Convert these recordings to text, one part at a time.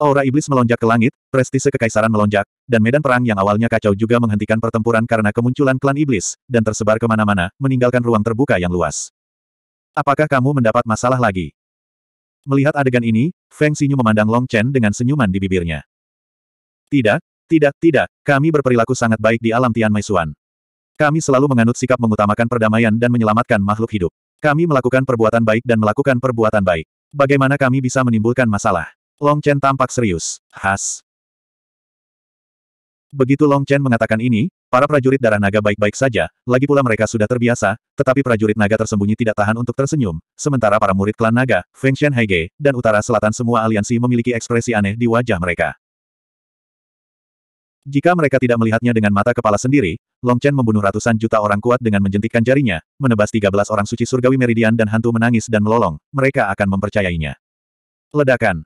Aura iblis melonjak ke langit, prestise kekaisaran melonjak, dan medan perang yang awalnya kacau juga menghentikan pertempuran karena kemunculan klan iblis, dan tersebar kemana-mana, meninggalkan ruang terbuka yang luas. Apakah kamu mendapat masalah lagi? Melihat adegan ini, Feng Xinyu memandang Long Chen dengan senyuman di bibirnya. Tidak, tidak, tidak, kami berperilaku sangat baik di alam Tian Maisuan. Kami selalu menganut sikap mengutamakan perdamaian dan menyelamatkan makhluk hidup. Kami melakukan perbuatan baik dan melakukan perbuatan baik. Bagaimana kami bisa menimbulkan masalah? Long Chen tampak serius. Has. Begitu Long Chen mengatakan ini, para prajurit darah naga baik-baik saja, lagi pula mereka sudah terbiasa, tetapi prajurit naga tersembunyi tidak tahan untuk tersenyum, sementara para murid klan naga, Feng Shen Haige, dan utara selatan semua aliansi memiliki ekspresi aneh di wajah mereka. Jika mereka tidak melihatnya dengan mata kepala sendiri, Long Chen membunuh ratusan juta orang kuat dengan menjentikkan jarinya, menebas 13 orang suci surgawi meridian dan hantu menangis dan melolong, mereka akan mempercayainya. Ledakan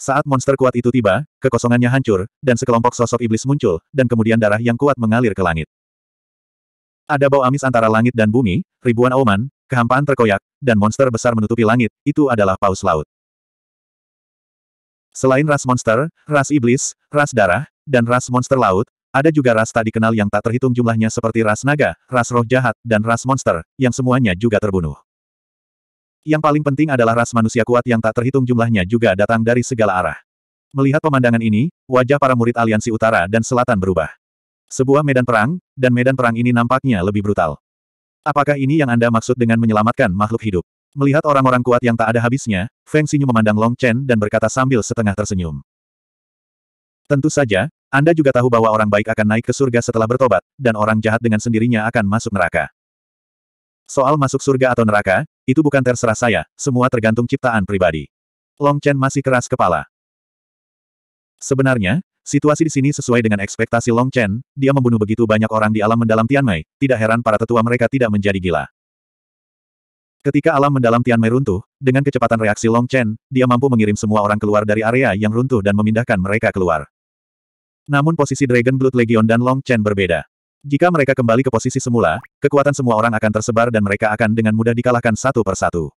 saat monster kuat itu tiba, kekosongannya hancur, dan sekelompok sosok iblis muncul, dan kemudian darah yang kuat mengalir ke langit. Ada bau amis antara langit dan bumi, ribuan auman, kehampaan terkoyak, dan monster besar menutupi langit, itu adalah paus laut. Selain ras monster, ras iblis, ras darah, dan ras monster laut, ada juga ras tak dikenal yang tak terhitung jumlahnya seperti ras naga, ras roh jahat, dan ras monster, yang semuanya juga terbunuh. Yang paling penting adalah ras manusia kuat yang tak terhitung jumlahnya juga datang dari segala arah. Melihat pemandangan ini, wajah para murid aliansi utara dan selatan berubah. Sebuah medan perang, dan medan perang ini nampaknya lebih brutal. Apakah ini yang Anda maksud dengan menyelamatkan makhluk hidup? Melihat orang-orang kuat yang tak ada habisnya, Feng Xinyu memandang Long Chen dan berkata sambil setengah tersenyum. Tentu saja, Anda juga tahu bahwa orang baik akan naik ke surga setelah bertobat, dan orang jahat dengan sendirinya akan masuk neraka. Soal masuk surga atau neraka, itu bukan terserah saya, semua tergantung ciptaan pribadi. Long Chen masih keras kepala. Sebenarnya, situasi di sini sesuai dengan ekspektasi Long Chen, dia membunuh begitu banyak orang di alam mendalam Tianmei, tidak heran para tetua mereka tidak menjadi gila. Ketika alam mendalam Tianmei runtuh, dengan kecepatan reaksi Long Chen, dia mampu mengirim semua orang keluar dari area yang runtuh dan memindahkan mereka keluar. Namun posisi Dragon Blood Legion dan Long Chen berbeda. Jika mereka kembali ke posisi semula, kekuatan semua orang akan tersebar dan mereka akan dengan mudah dikalahkan satu persatu.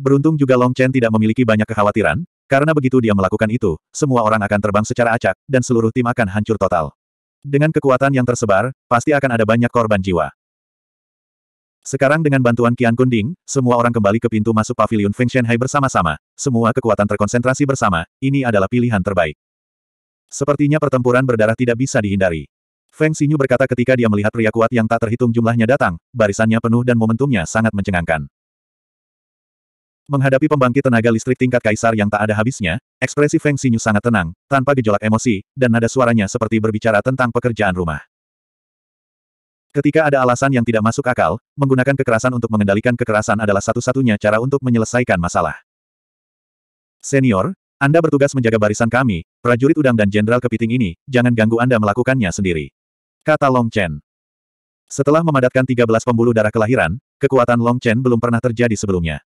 Beruntung juga Long Chen tidak memiliki banyak kekhawatiran, karena begitu dia melakukan itu, semua orang akan terbang secara acak, dan seluruh tim akan hancur total. Dengan kekuatan yang tersebar, pasti akan ada banyak korban jiwa. Sekarang dengan bantuan Qian Kunding, semua orang kembali ke pintu masuk pavilion Feng Shenhai bersama-sama, semua kekuatan terkonsentrasi bersama, ini adalah pilihan terbaik. Sepertinya pertempuran berdarah tidak bisa dihindari. Feng Xinyu berkata ketika dia melihat pria kuat yang tak terhitung jumlahnya datang, barisannya penuh dan momentumnya sangat mencengangkan. Menghadapi pembangkit tenaga listrik tingkat kaisar yang tak ada habisnya, ekspresi Feng Xinyu sangat tenang, tanpa gejolak emosi, dan nada suaranya seperti berbicara tentang pekerjaan rumah. Ketika ada alasan yang tidak masuk akal, menggunakan kekerasan untuk mengendalikan kekerasan adalah satu-satunya cara untuk menyelesaikan masalah. Senior, Anda bertugas menjaga barisan kami, prajurit udang dan jenderal kepiting ini, jangan ganggu Anda melakukannya sendiri kata Long Chen. Setelah memadatkan 13 pembuluh darah kelahiran, kekuatan Long Chen belum pernah terjadi sebelumnya.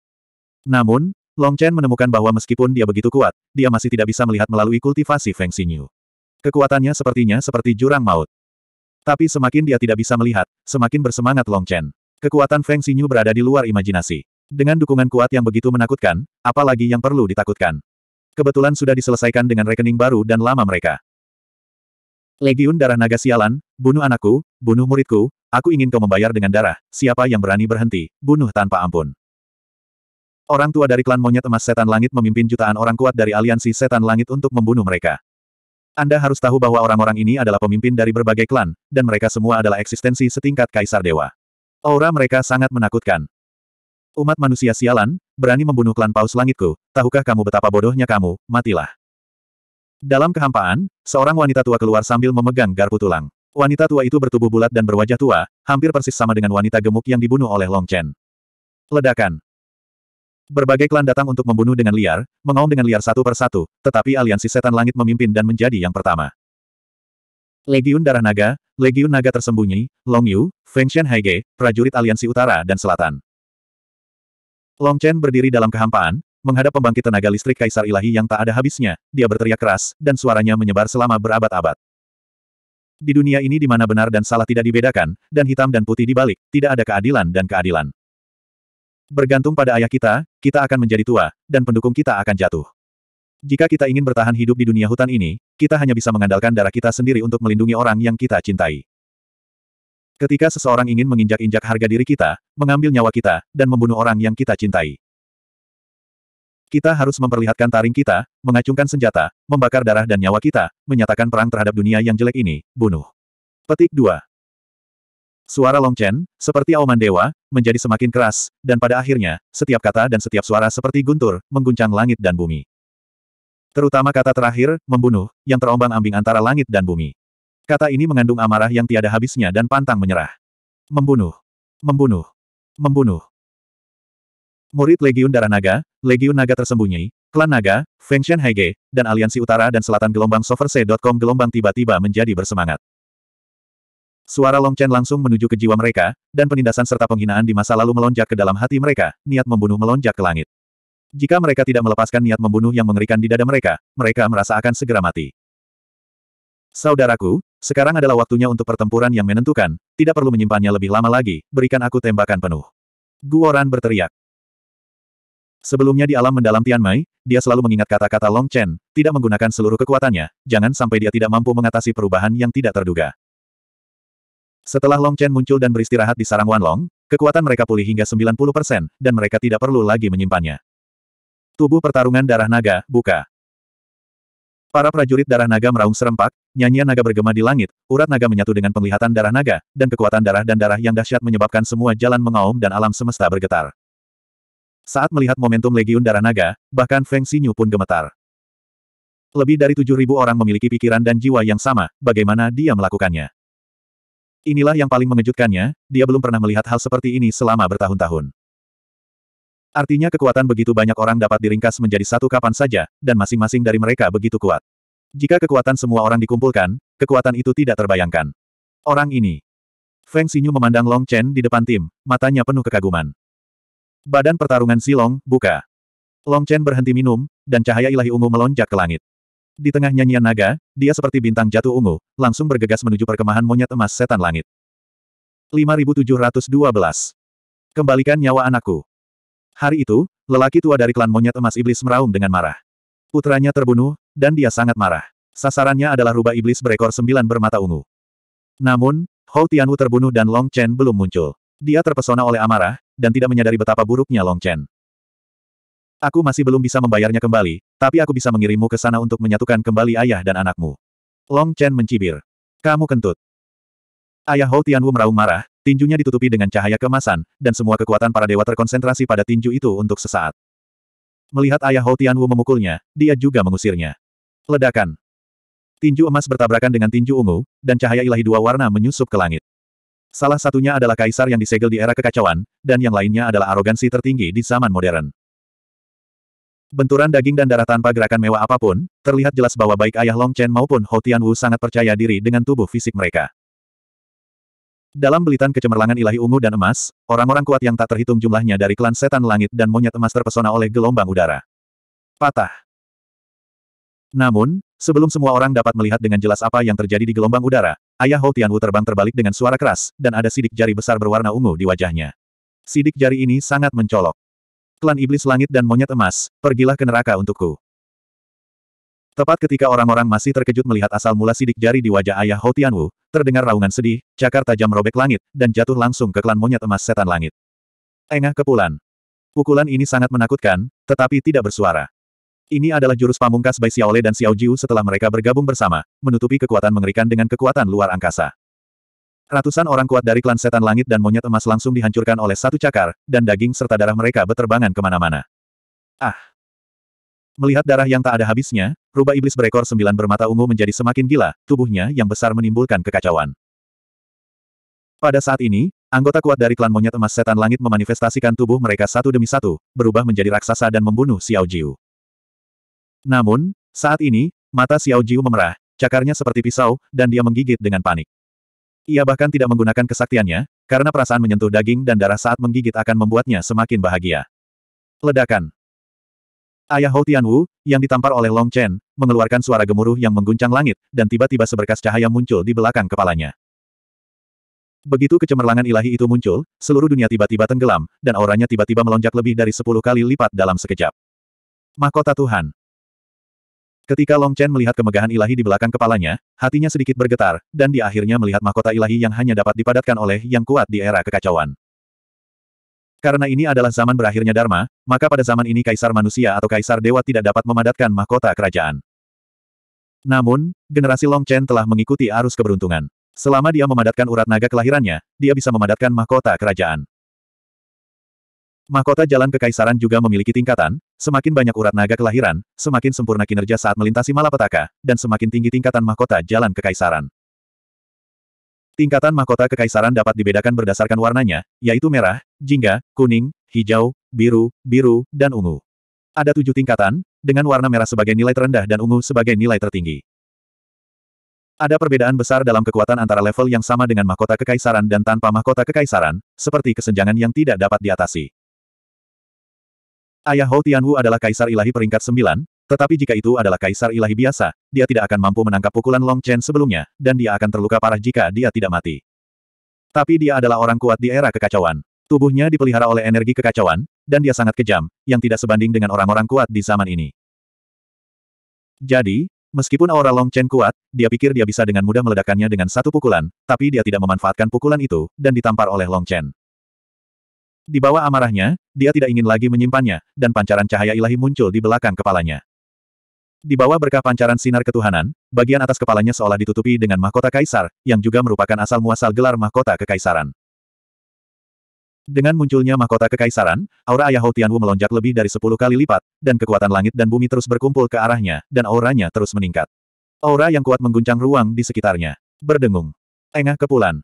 Namun, Long Chen menemukan bahwa meskipun dia begitu kuat, dia masih tidak bisa melihat melalui kultivasi Feng Xinyu. Kekuatannya sepertinya seperti jurang maut. Tapi semakin dia tidak bisa melihat, semakin bersemangat Long Chen. Kekuatan Feng Xinyu berada di luar imajinasi. Dengan dukungan kuat yang begitu menakutkan, apalagi yang perlu ditakutkan. Kebetulan sudah diselesaikan dengan rekening baru dan lama mereka. Legiun darah naga sialan, bunuh anakku, bunuh muridku, aku ingin kau membayar dengan darah, siapa yang berani berhenti, bunuh tanpa ampun. Orang tua dari klan monyet emas setan langit memimpin jutaan orang kuat dari aliansi setan langit untuk membunuh mereka. Anda harus tahu bahwa orang-orang ini adalah pemimpin dari berbagai klan, dan mereka semua adalah eksistensi setingkat kaisar dewa. Aura mereka sangat menakutkan. Umat manusia sialan, berani membunuh klan paus langitku, tahukah kamu betapa bodohnya kamu, matilah. Dalam kehampaan, seorang wanita tua keluar sambil memegang garpu tulang. Wanita tua itu bertubuh bulat dan berwajah tua, hampir persis sama dengan wanita gemuk yang dibunuh oleh Long Chen. Ledakan. Berbagai klan datang untuk membunuh dengan liar, mengaum dengan liar satu persatu, tetapi aliansi setan langit memimpin dan menjadi yang pertama. Legiun Darah Naga, Legiun Naga Tersembunyi, Long Yu, Feng Shen Haige, prajurit aliansi utara dan selatan. Long Chen berdiri dalam kehampaan, Menghadap pembangkit tenaga listrik Kaisar Ilahi yang tak ada habisnya, dia berteriak keras, dan suaranya menyebar selama berabad-abad. Di dunia ini di mana benar dan salah tidak dibedakan, dan hitam dan putih dibalik, tidak ada keadilan dan keadilan. Bergantung pada ayah kita, kita akan menjadi tua, dan pendukung kita akan jatuh. Jika kita ingin bertahan hidup di dunia hutan ini, kita hanya bisa mengandalkan darah kita sendiri untuk melindungi orang yang kita cintai. Ketika seseorang ingin menginjak-injak harga diri kita, mengambil nyawa kita, dan membunuh orang yang kita cintai. Kita harus memperlihatkan taring kita, mengacungkan senjata, membakar darah dan nyawa kita, menyatakan perang terhadap dunia yang jelek ini, bunuh. Petik 2. Suara Chen, seperti auman dewa, menjadi semakin keras, dan pada akhirnya, setiap kata dan setiap suara seperti guntur, mengguncang langit dan bumi. Terutama kata terakhir, membunuh, yang terombang-ambing antara langit dan bumi. Kata ini mengandung amarah yang tiada habisnya dan pantang menyerah. Membunuh. Membunuh. Membunuh. Murid Legiun Darah Naga, Legiun Naga Tersembunyi, Klan Naga, Feng Shen Haige, dan Aliansi Utara dan Selatan gelombang soverse.com gelombang tiba-tiba menjadi bersemangat. Suara Long Chen langsung menuju ke jiwa mereka, dan penindasan serta penghinaan di masa lalu melonjak ke dalam hati mereka, niat membunuh melonjak ke langit. Jika mereka tidak melepaskan niat membunuh yang mengerikan di dada mereka, mereka merasa akan segera mati. Saudaraku, sekarang adalah waktunya untuk pertempuran yang menentukan, tidak perlu menyimpannya lebih lama lagi, berikan aku tembakan penuh. Guoran berteriak. Sebelumnya di alam mendalam Tian Mai, dia selalu mengingat kata-kata Long Chen, tidak menggunakan seluruh kekuatannya, jangan sampai dia tidak mampu mengatasi perubahan yang tidak terduga. Setelah Long Chen muncul dan beristirahat di sarang Wan Long, kekuatan mereka pulih hingga 90%, dan mereka tidak perlu lagi menyimpannya. Tubuh pertarungan darah naga, buka. Para prajurit darah naga meraung serempak, nyanyian naga bergema di langit, urat naga menyatu dengan penglihatan darah naga, dan kekuatan darah dan darah yang dahsyat menyebabkan semua jalan mengaum dan alam semesta bergetar. Saat melihat momentum Legiun Darah Naga, bahkan Feng Xinyu pun gemetar. Lebih dari 7.000 orang memiliki pikiran dan jiwa yang sama, bagaimana dia melakukannya. Inilah yang paling mengejutkannya, dia belum pernah melihat hal seperti ini selama bertahun-tahun. Artinya kekuatan begitu banyak orang dapat diringkas menjadi satu kapan saja, dan masing-masing dari mereka begitu kuat. Jika kekuatan semua orang dikumpulkan, kekuatan itu tidak terbayangkan. Orang ini. Feng Xinyu memandang Long Chen di depan tim, matanya penuh kekaguman. Badan pertarungan Silong, buka. Long Chen berhenti minum, dan cahaya ilahi ungu melonjak ke langit. Di tengah nyanyian naga, dia seperti bintang jatuh ungu, langsung bergegas menuju perkemahan monyet emas setan langit. 5712. Kembalikan nyawa anakku. Hari itu, lelaki tua dari klan monyet emas iblis meraung dengan marah. Putranya terbunuh, dan dia sangat marah. Sasarannya adalah rubah iblis berekor sembilan bermata ungu. Namun, Hou Tianwu terbunuh dan Long Chen belum muncul. Dia terpesona oleh amarah, dan tidak menyadari betapa buruknya Long Chen. Aku masih belum bisa membayarnya kembali, tapi aku bisa mengirimmu ke sana untuk menyatukan kembali ayah dan anakmu. Long Chen mencibir. Kamu kentut. Ayah Hou Tianwu meraung marah, tinjunya ditutupi dengan cahaya kemasan, dan semua kekuatan para dewa terkonsentrasi pada tinju itu untuk sesaat. Melihat ayah Hou Tianwu memukulnya, dia juga mengusirnya. Ledakan. Tinju emas bertabrakan dengan tinju ungu, dan cahaya ilahi dua warna menyusup ke langit. Salah satunya adalah kaisar yang disegel di era kekacauan, dan yang lainnya adalah arogansi tertinggi di zaman modern. Benturan daging dan darah tanpa gerakan mewah apapun, terlihat jelas bahwa baik ayah Long Chen maupun Tian Wu sangat percaya diri dengan tubuh fisik mereka. Dalam belitan kecemerlangan ilahi ungu dan emas, orang-orang kuat yang tak terhitung jumlahnya dari klan setan langit dan monyet emas terpesona oleh gelombang udara. Patah. Namun, sebelum semua orang dapat melihat dengan jelas apa yang terjadi di gelombang udara, Ayah Hou Tianwu terbang terbalik dengan suara keras, dan ada sidik jari besar berwarna ungu di wajahnya. Sidik jari ini sangat mencolok. Klan Iblis Langit dan Monyet Emas, pergilah ke neraka untukku. Tepat ketika orang-orang masih terkejut melihat asal mula sidik jari di wajah ayah Hou Tianwu, terdengar raungan sedih, cakar tajam robek langit, dan jatuh langsung ke klan Monyet Emas Setan Langit. Engah kepulan. Pukulan ini sangat menakutkan, tetapi tidak bersuara. Ini adalah jurus pamungkas Bai Xiaole dan Xiao Jiu setelah mereka bergabung bersama, menutupi kekuatan mengerikan dengan kekuatan luar angkasa. Ratusan orang kuat dari klan setan langit dan monyet emas langsung dihancurkan oleh satu cakar, dan daging serta darah mereka beterbangan kemana-mana. Ah! Melihat darah yang tak ada habisnya, rubah iblis berekor sembilan bermata ungu menjadi semakin gila, tubuhnya yang besar menimbulkan kekacauan. Pada saat ini, anggota kuat dari klan monyet emas setan langit memanifestasikan tubuh mereka satu demi satu, berubah menjadi raksasa dan membunuh Xiao Jiu. Namun, saat ini, mata Xiao Jiu memerah, cakarnya seperti pisau, dan dia menggigit dengan panik. Ia bahkan tidak menggunakan kesaktiannya, karena perasaan menyentuh daging dan darah saat menggigit akan membuatnya semakin bahagia. Ledakan Ayah Hou Tianwu, yang ditampar oleh Long Chen, mengeluarkan suara gemuruh yang mengguncang langit, dan tiba-tiba seberkas cahaya muncul di belakang kepalanya. Begitu kecemerlangan ilahi itu muncul, seluruh dunia tiba-tiba tenggelam, dan auranya tiba-tiba melonjak lebih dari sepuluh kali lipat dalam sekejap. Mahkota Tuhan. Ketika Long Chen melihat kemegahan ilahi di belakang kepalanya, hatinya sedikit bergetar, dan di akhirnya melihat mahkota ilahi yang hanya dapat dipadatkan oleh yang kuat di era kekacauan. Karena ini adalah zaman berakhirnya Dharma, maka pada zaman ini kaisar manusia atau kaisar dewa tidak dapat memadatkan mahkota kerajaan. Namun, generasi Long Chen telah mengikuti arus keberuntungan. Selama dia memadatkan urat naga kelahirannya, dia bisa memadatkan mahkota kerajaan. Mahkota Jalan Kekaisaran juga memiliki tingkatan, semakin banyak urat naga kelahiran, semakin sempurna kinerja saat melintasi malapetaka, dan semakin tinggi tingkatan mahkota Jalan Kekaisaran. Tingkatan mahkota kekaisaran dapat dibedakan berdasarkan warnanya, yaitu merah, jingga, kuning, hijau, biru, biru, dan ungu. Ada tujuh tingkatan, dengan warna merah sebagai nilai terendah dan ungu sebagai nilai tertinggi. Ada perbedaan besar dalam kekuatan antara level yang sama dengan mahkota kekaisaran dan tanpa mahkota kekaisaran, seperti kesenjangan yang tidak dapat diatasi. Ayah Hou Tianwu adalah kaisar ilahi peringkat sembilan, tetapi jika itu adalah kaisar ilahi biasa, dia tidak akan mampu menangkap pukulan Long Chen sebelumnya, dan dia akan terluka parah jika dia tidak mati. Tapi dia adalah orang kuat di era kekacauan. Tubuhnya dipelihara oleh energi kekacauan, dan dia sangat kejam, yang tidak sebanding dengan orang-orang kuat di zaman ini. Jadi, meskipun aura Long Chen kuat, dia pikir dia bisa dengan mudah meledakkannya dengan satu pukulan, tapi dia tidak memanfaatkan pukulan itu, dan ditampar oleh Long Chen. Di bawah amarahnya, dia tidak ingin lagi menyimpannya, dan pancaran cahaya ilahi muncul di belakang kepalanya. Di bawah berkah pancaran sinar ketuhanan, bagian atas kepalanya seolah ditutupi dengan mahkota kaisar, yang juga merupakan asal-muasal gelar mahkota kekaisaran. Dengan munculnya mahkota kekaisaran, aura Ayah Hou Tianwu melonjak lebih dari sepuluh kali lipat, dan kekuatan langit dan bumi terus berkumpul ke arahnya, dan auranya terus meningkat. Aura yang kuat mengguncang ruang di sekitarnya. Berdengung. Engah kepulan.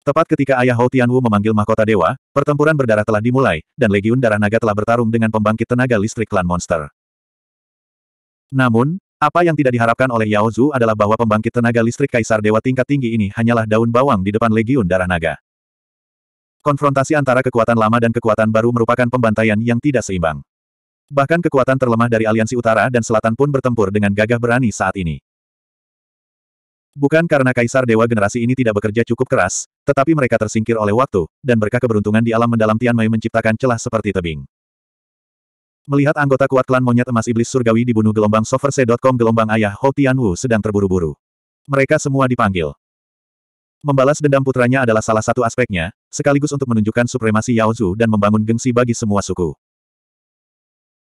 Tepat ketika ayah Hou Tianwu memanggil mahkota dewa, pertempuran berdarah telah dimulai, dan legiun darah naga telah bertarung dengan pembangkit tenaga listrik klan monster. Namun, apa yang tidak diharapkan oleh Yao Zhu adalah bahwa pembangkit tenaga listrik kaisar dewa tingkat tinggi ini hanyalah daun bawang di depan legiun darah naga. Konfrontasi antara kekuatan lama dan kekuatan baru merupakan pembantaian yang tidak seimbang. Bahkan kekuatan terlemah dari aliansi utara dan selatan pun bertempur dengan gagah berani saat ini. Bukan karena kaisar dewa generasi ini tidak bekerja cukup keras, tetapi mereka tersingkir oleh waktu, dan berkah keberuntungan di alam mendalam Tian Mei menciptakan celah seperti tebing. Melihat anggota kuat klan monyet emas iblis surgawi dibunuh gelombang soverse.com gelombang ayah Hou Tianwu sedang terburu-buru. Mereka semua dipanggil. Membalas dendam putranya adalah salah satu aspeknya, sekaligus untuk menunjukkan supremasi Yao Zhu dan membangun gengsi bagi semua suku.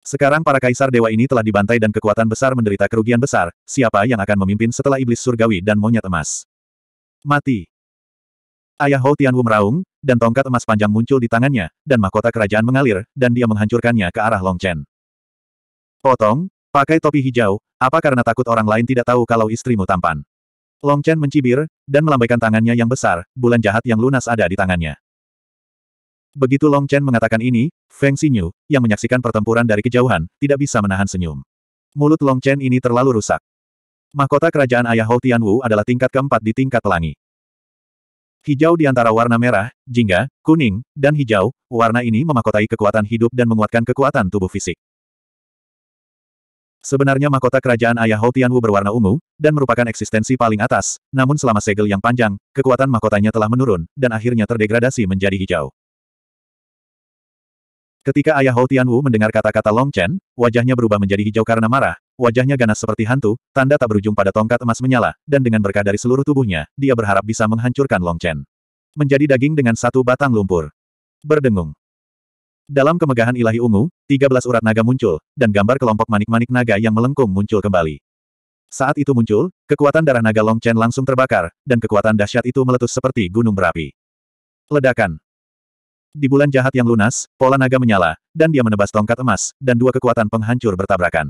Sekarang para kaisar dewa ini telah dibantai dan kekuatan besar menderita kerugian besar, siapa yang akan memimpin setelah iblis surgawi dan monyet emas? Mati. Ayah Hou Tianwu meraung, dan tongkat emas panjang muncul di tangannya, dan mahkota kerajaan mengalir, dan dia menghancurkannya ke arah Long Chen. Potong, pakai topi hijau, apa karena takut orang lain tidak tahu kalau istrimu tampan? Long Chen mencibir, dan melambaikan tangannya yang besar, bulan jahat yang lunas ada di tangannya. Begitu Long Chen mengatakan ini, Feng Xinyu, yang menyaksikan pertempuran dari kejauhan, tidak bisa menahan senyum. Mulut Long Chen ini terlalu rusak. Mahkota kerajaan ayah Hou Tianwu adalah tingkat keempat di tingkat pelangi. Hijau di antara warna merah, jingga, kuning, dan hijau, warna ini memakotai kekuatan hidup dan menguatkan kekuatan tubuh fisik. Sebenarnya mahkota kerajaan ayah Hou Tianwu berwarna ungu, dan merupakan eksistensi paling atas, namun selama segel yang panjang, kekuatan mahkotanya telah menurun, dan akhirnya terdegradasi menjadi hijau. Ketika ayah Hou Tianwu mendengar kata-kata Long Chen, wajahnya berubah menjadi hijau karena marah, wajahnya ganas seperti hantu, tanda tak berujung pada tongkat emas menyala, dan dengan berkah dari seluruh tubuhnya, dia berharap bisa menghancurkan Long Chen. Menjadi daging dengan satu batang lumpur. Berdengung. Dalam kemegahan ilahi ungu, 13 urat naga muncul, dan gambar kelompok manik-manik naga yang melengkung muncul kembali. Saat itu muncul, kekuatan darah naga Long Chen langsung terbakar, dan kekuatan dahsyat itu meletus seperti gunung berapi. Ledakan. Di bulan jahat yang lunas, pola naga menyala, dan dia menebas tongkat emas, dan dua kekuatan penghancur bertabrakan.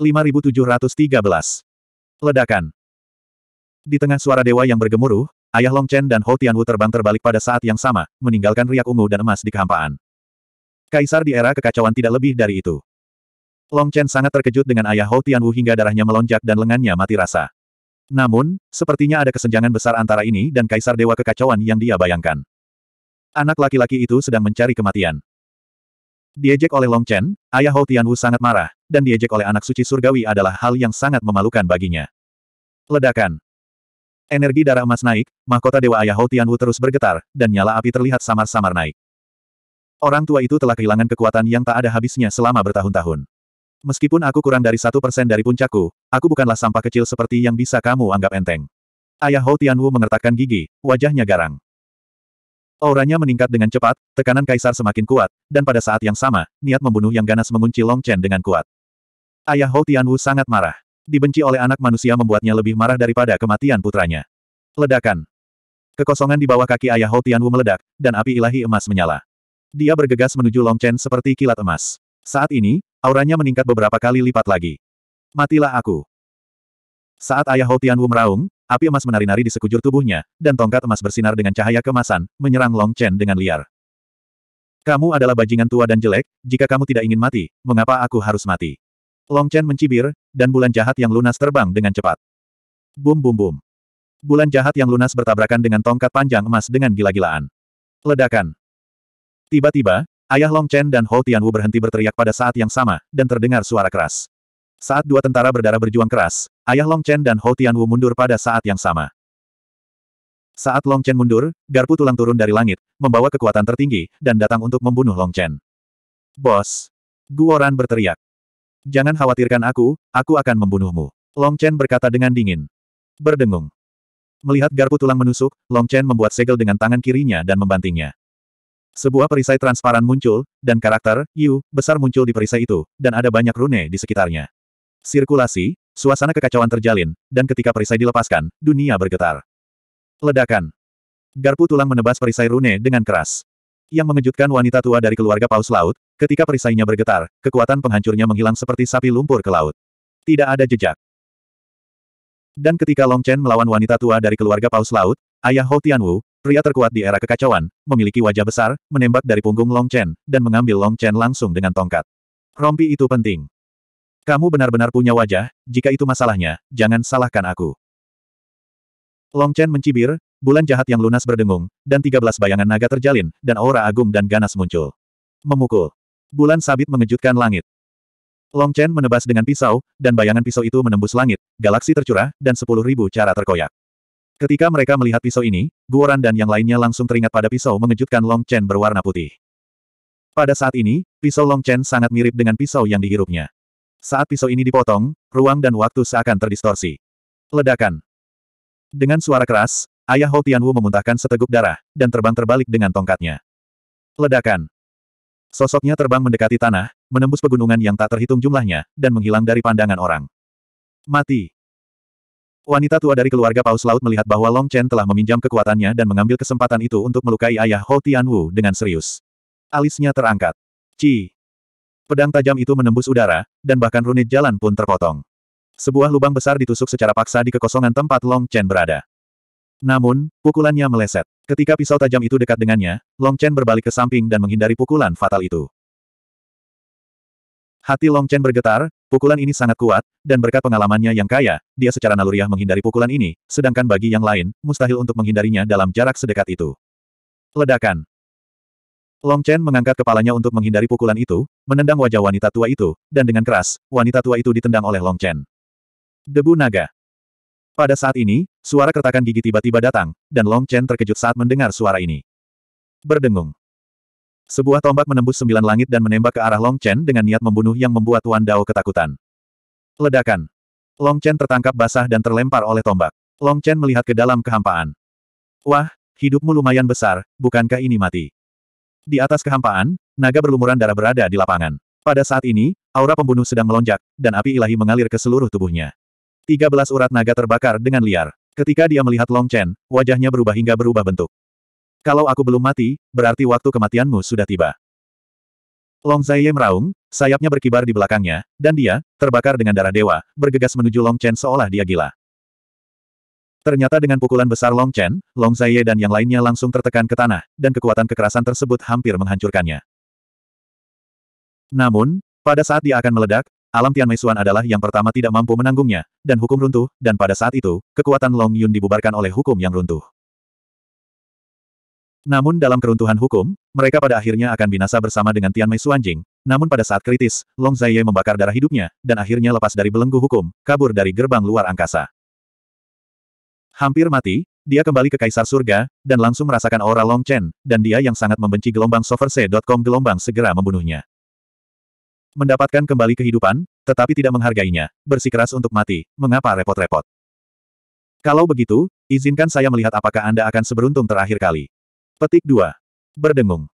5713. Ledakan. Di tengah suara dewa yang bergemuruh, ayah Long Chen dan Hou Tianwu terbang terbalik pada saat yang sama, meninggalkan riak ungu dan emas di kehampaan. Kaisar di era kekacauan tidak lebih dari itu. Long Chen sangat terkejut dengan ayah Hou Tianwu hingga darahnya melonjak dan lengannya mati rasa. Namun, sepertinya ada kesenjangan besar antara ini dan Kaisar Dewa Kekacauan yang dia bayangkan. Anak laki-laki itu sedang mencari kematian. Diejek oleh Long Chen, ayah Hou Tianwu sangat marah, dan diejek oleh anak suci surgawi adalah hal yang sangat memalukan baginya. Ledakan. Energi darah emas naik, mahkota Dewa Ayah Hou Tianwu terus bergetar, dan nyala api terlihat samar-samar naik. Orang tua itu telah kehilangan kekuatan yang tak ada habisnya selama bertahun-tahun. Meskipun aku kurang dari satu persen dari puncakku, aku bukanlah sampah kecil seperti yang bisa kamu anggap enteng. Ayah Hou Tianwu mengertakkan gigi, wajahnya garang. Auranya meningkat dengan cepat, tekanan kaisar semakin kuat, dan pada saat yang sama, niat membunuh yang ganas mengunci Long Chen dengan kuat. Ayah Hou Tianwu sangat marah. Dibenci oleh anak manusia membuatnya lebih marah daripada kematian putranya. Ledakan. Kekosongan di bawah kaki ayah Hou Tianwu meledak, dan api ilahi emas menyala. Dia bergegas menuju Long Chen seperti kilat emas. Saat ini, auranya meningkat beberapa kali lipat lagi. Matilah aku. Saat ayah Hou Tianwu meraung, Api emas menari-nari di sekujur tubuhnya, dan tongkat emas bersinar dengan cahaya kemasan, menyerang Long Chen dengan liar. Kamu adalah bajingan tua dan jelek, jika kamu tidak ingin mati, mengapa aku harus mati? Long Chen mencibir, dan bulan jahat yang lunas terbang dengan cepat. Bum bum bum. Bulan jahat yang lunas bertabrakan dengan tongkat panjang emas dengan gila-gilaan. Ledakan. Tiba-tiba, ayah Long Chen dan Hou Tianwu berhenti berteriak pada saat yang sama, dan terdengar suara keras. Saat dua tentara berdarah berjuang keras, Ayah Long Chen dan Hou Tianwu mundur pada saat yang sama. Saat Long Chen mundur, garpu tulang turun dari langit, membawa kekuatan tertinggi, dan datang untuk membunuh Long Chen. Bos! Guoran berteriak. Jangan khawatirkan aku, aku akan membunuhmu. Long Chen berkata dengan dingin. Berdengung. Melihat garpu tulang menusuk, Long Chen membuat segel dengan tangan kirinya dan membantingnya. Sebuah perisai transparan muncul, dan karakter, Yu, besar muncul di perisai itu, dan ada banyak rune di sekitarnya. Sirkulasi, Suasana kekacauan terjalin, dan ketika perisai dilepaskan, dunia bergetar. Ledakan. Garpu tulang menebas perisai rune dengan keras. Yang mengejutkan wanita tua dari keluarga paus laut, ketika perisainya bergetar, kekuatan penghancurnya menghilang seperti sapi lumpur ke laut. Tidak ada jejak. Dan ketika Long Chen melawan wanita tua dari keluarga paus laut, ayah Hou Tianwu, pria terkuat di era kekacauan, memiliki wajah besar, menembak dari punggung Long Chen, dan mengambil Long Chen langsung dengan tongkat. Rompi itu penting. Kamu benar-benar punya wajah, jika itu masalahnya, jangan salahkan aku. Long Chen mencibir, bulan jahat yang lunas berdengung, dan 13 bayangan naga terjalin, dan aura agung dan ganas muncul. Memukul. Bulan sabit mengejutkan langit. Long Chen menebas dengan pisau, dan bayangan pisau itu menembus langit, galaksi tercurah, dan sepuluh ribu cara terkoyak. Ketika mereka melihat pisau ini, Guoran dan yang lainnya langsung teringat pada pisau mengejutkan Long Chen berwarna putih. Pada saat ini, pisau Long Chen sangat mirip dengan pisau yang dihirupnya. Saat pisau ini dipotong, ruang dan waktu seakan terdistorsi. Ledakan. Dengan suara keras, ayah Hou Tianwu memuntahkan seteguk darah, dan terbang terbalik dengan tongkatnya. Ledakan. Sosoknya terbang mendekati tanah, menembus pegunungan yang tak terhitung jumlahnya, dan menghilang dari pandangan orang. Mati. Wanita tua dari keluarga Paus Laut melihat bahwa Long Chen telah meminjam kekuatannya dan mengambil kesempatan itu untuk melukai ayah Hou Tianwu dengan serius. Alisnya terangkat. Ci. Pedang tajam itu menembus udara, dan bahkan runit jalan pun terpotong. Sebuah lubang besar ditusuk secara paksa di kekosongan tempat Long Chen berada. Namun, pukulannya meleset. Ketika pisau tajam itu dekat dengannya, Long Chen berbalik ke samping dan menghindari pukulan fatal itu. Hati Long Chen bergetar, pukulan ini sangat kuat, dan berkat pengalamannya yang kaya, dia secara naluriah menghindari pukulan ini, sedangkan bagi yang lain, mustahil untuk menghindarinya dalam jarak sedekat itu. Ledakan. Long Chen mengangkat kepalanya untuk menghindari pukulan itu, menendang wajah wanita tua itu, dan dengan keras, wanita tua itu ditendang oleh Long Chen. Debu naga. Pada saat ini, suara kertakan gigi tiba-tiba datang, dan Long Chen terkejut saat mendengar suara ini. Berdengung. Sebuah tombak menembus sembilan langit dan menembak ke arah Long Chen dengan niat membunuh yang membuat Wan Dao ketakutan. Ledakan. Long Chen tertangkap basah dan terlempar oleh tombak. Long Chen melihat ke dalam kehampaan. Wah, hidupmu lumayan besar, bukankah ini mati? Di atas kehampaan, naga berlumuran darah berada di lapangan. Pada saat ini, aura pembunuh sedang melonjak, dan api ilahi mengalir ke seluruh tubuhnya. 13 urat naga terbakar dengan liar. Ketika dia melihat Long Chen, wajahnya berubah hingga berubah bentuk. Kalau aku belum mati, berarti waktu kematianmu sudah tiba. Long Zaiye meraung, sayapnya berkibar di belakangnya, dan dia, terbakar dengan darah dewa, bergegas menuju Long Chen seolah dia gila. Ternyata dengan pukulan besar Long Chen, Long Zaiye dan yang lainnya langsung tertekan ke tanah, dan kekuatan kekerasan tersebut hampir menghancurkannya. Namun, pada saat dia akan meledak, alam Tian Meisuan adalah yang pertama tidak mampu menanggungnya, dan hukum runtuh, dan pada saat itu, kekuatan Long Yun dibubarkan oleh hukum yang runtuh. Namun dalam keruntuhan hukum, mereka pada akhirnya akan binasa bersama dengan Tian Mei Suanjing. Namun pada saat kritis, Long Zaiye membakar darah hidupnya, dan akhirnya lepas dari belenggu hukum, kabur dari gerbang luar angkasa. Hampir mati, dia kembali ke Kaisar Surga, dan langsung merasakan aura Long Chen, dan dia yang sangat membenci gelombang soverse.com gelombang segera membunuhnya. Mendapatkan kembali kehidupan, tetapi tidak menghargainya, bersikeras untuk mati, mengapa repot-repot? Kalau begitu, izinkan saya melihat apakah Anda akan seberuntung terakhir kali. Petik 2. Berdengung.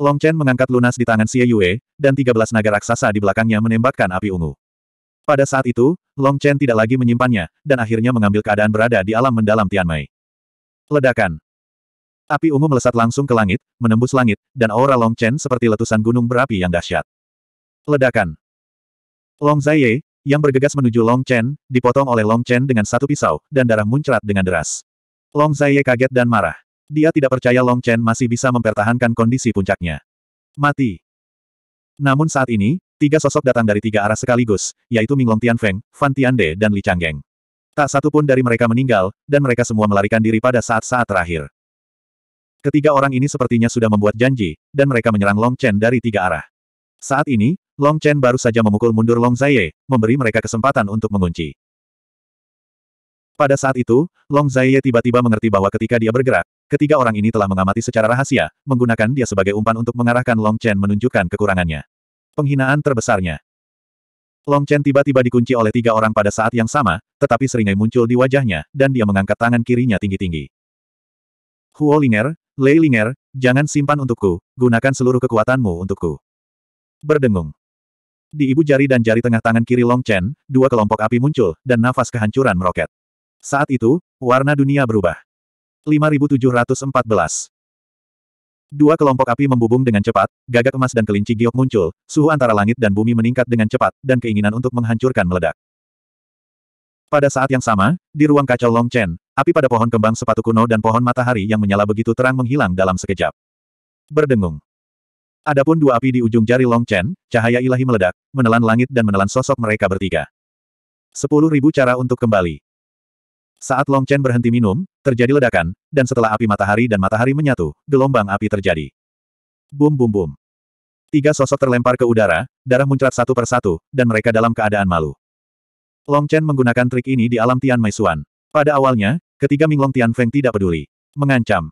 Long Chen mengangkat lunas di tangan Xie Yue, dan 13 naga raksasa di belakangnya menembakkan api ungu. Pada saat itu, Long Chen tidak lagi menyimpannya, dan akhirnya mengambil keadaan berada di alam mendalam Tianmei. Ledakan. Api ungu melesat langsung ke langit, menembus langit, dan aura Long Chen seperti letusan gunung berapi yang dahsyat. Ledakan. Long Zaiye, yang bergegas menuju Long Chen, dipotong oleh Long Chen dengan satu pisau, dan darah muncrat dengan deras. Long Zaiye kaget dan marah. Dia tidak percaya Long Chen masih bisa mempertahankan kondisi puncaknya. Mati. Namun saat ini, Tiga sosok datang dari tiga arah sekaligus, yaitu Minglong Tianfeng, Fan Tiande dan Li Changgeng. Tak satu pun dari mereka meninggal, dan mereka semua melarikan diri pada saat-saat terakhir. Ketiga orang ini sepertinya sudah membuat janji, dan mereka menyerang Long Chen dari tiga arah. Saat ini, Long Chen baru saja memukul mundur Long Zaye, memberi mereka kesempatan untuk mengunci. Pada saat itu, Long Zaye tiba-tiba mengerti bahwa ketika dia bergerak, ketiga orang ini telah mengamati secara rahasia, menggunakan dia sebagai umpan untuk mengarahkan Long Chen menunjukkan kekurangannya. Penghinaan terbesarnya. Long Chen tiba-tiba dikunci oleh tiga orang pada saat yang sama, tetapi seringai muncul di wajahnya, dan dia mengangkat tangan kirinya tinggi-tinggi. Huo Linger, Lei Linger, jangan simpan untukku, gunakan seluruh kekuatanmu untukku. Berdengung. Di ibu jari dan jari tengah tangan kiri Long Chen, dua kelompok api muncul, dan nafas kehancuran meroket. Saat itu, warna dunia berubah. 5714. Dua kelompok api membubung dengan cepat, gagak emas dan kelinci giok muncul, suhu antara langit dan bumi meningkat dengan cepat, dan keinginan untuk menghancurkan meledak. Pada saat yang sama, di ruang kaca Long Chen, api pada pohon kembang sepatu kuno dan pohon matahari yang menyala begitu terang menghilang dalam sekejap. Berdengung. Adapun dua api di ujung jari Long Chen, cahaya ilahi meledak, menelan langit dan menelan sosok mereka bertiga. Sepuluh ribu cara untuk kembali. Saat Long Chen berhenti minum, terjadi ledakan, dan setelah api matahari dan matahari menyatu, gelombang api terjadi. Bum bum bum. Tiga sosok terlempar ke udara, darah muncrat satu persatu, dan mereka dalam keadaan malu. Long Chen menggunakan trik ini di alam Tian Suan. Pada awalnya, ketiga Ming Long Tian Feng tidak peduli. Mengancam.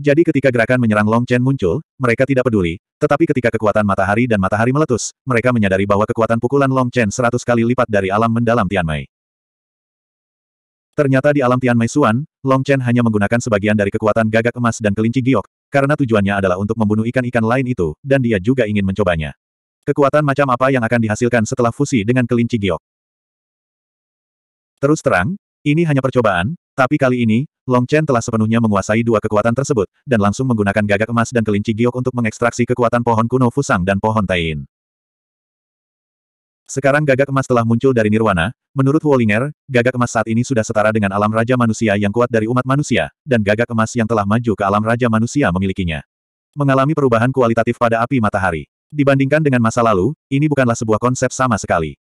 Jadi ketika gerakan menyerang Long Chen muncul, mereka tidak peduli, tetapi ketika kekuatan matahari dan matahari meletus, mereka menyadari bahwa kekuatan pukulan Long Chen seratus kali lipat dari alam mendalam Tian Mei. Ternyata di alam Tian Mei Long Chen hanya menggunakan sebagian dari kekuatan gagak emas dan kelinci giok, karena tujuannya adalah untuk membunuh ikan-ikan lain itu, dan dia juga ingin mencobanya. Kekuatan macam apa yang akan dihasilkan setelah fusi dengan kelinci giok? Terus terang, ini hanya percobaan, tapi kali ini, Long Chen telah sepenuhnya menguasai dua kekuatan tersebut, dan langsung menggunakan gagak emas dan kelinci giok untuk mengekstraksi kekuatan pohon kuno Fusang dan pohon Tain. Sekarang gagak emas telah muncul dari Nirwana, menurut Wollinger, gagak emas saat ini sudah setara dengan alam raja manusia yang kuat dari umat manusia, dan gagak emas yang telah maju ke alam raja manusia memilikinya. Mengalami perubahan kualitatif pada api matahari. Dibandingkan dengan masa lalu, ini bukanlah sebuah konsep sama sekali.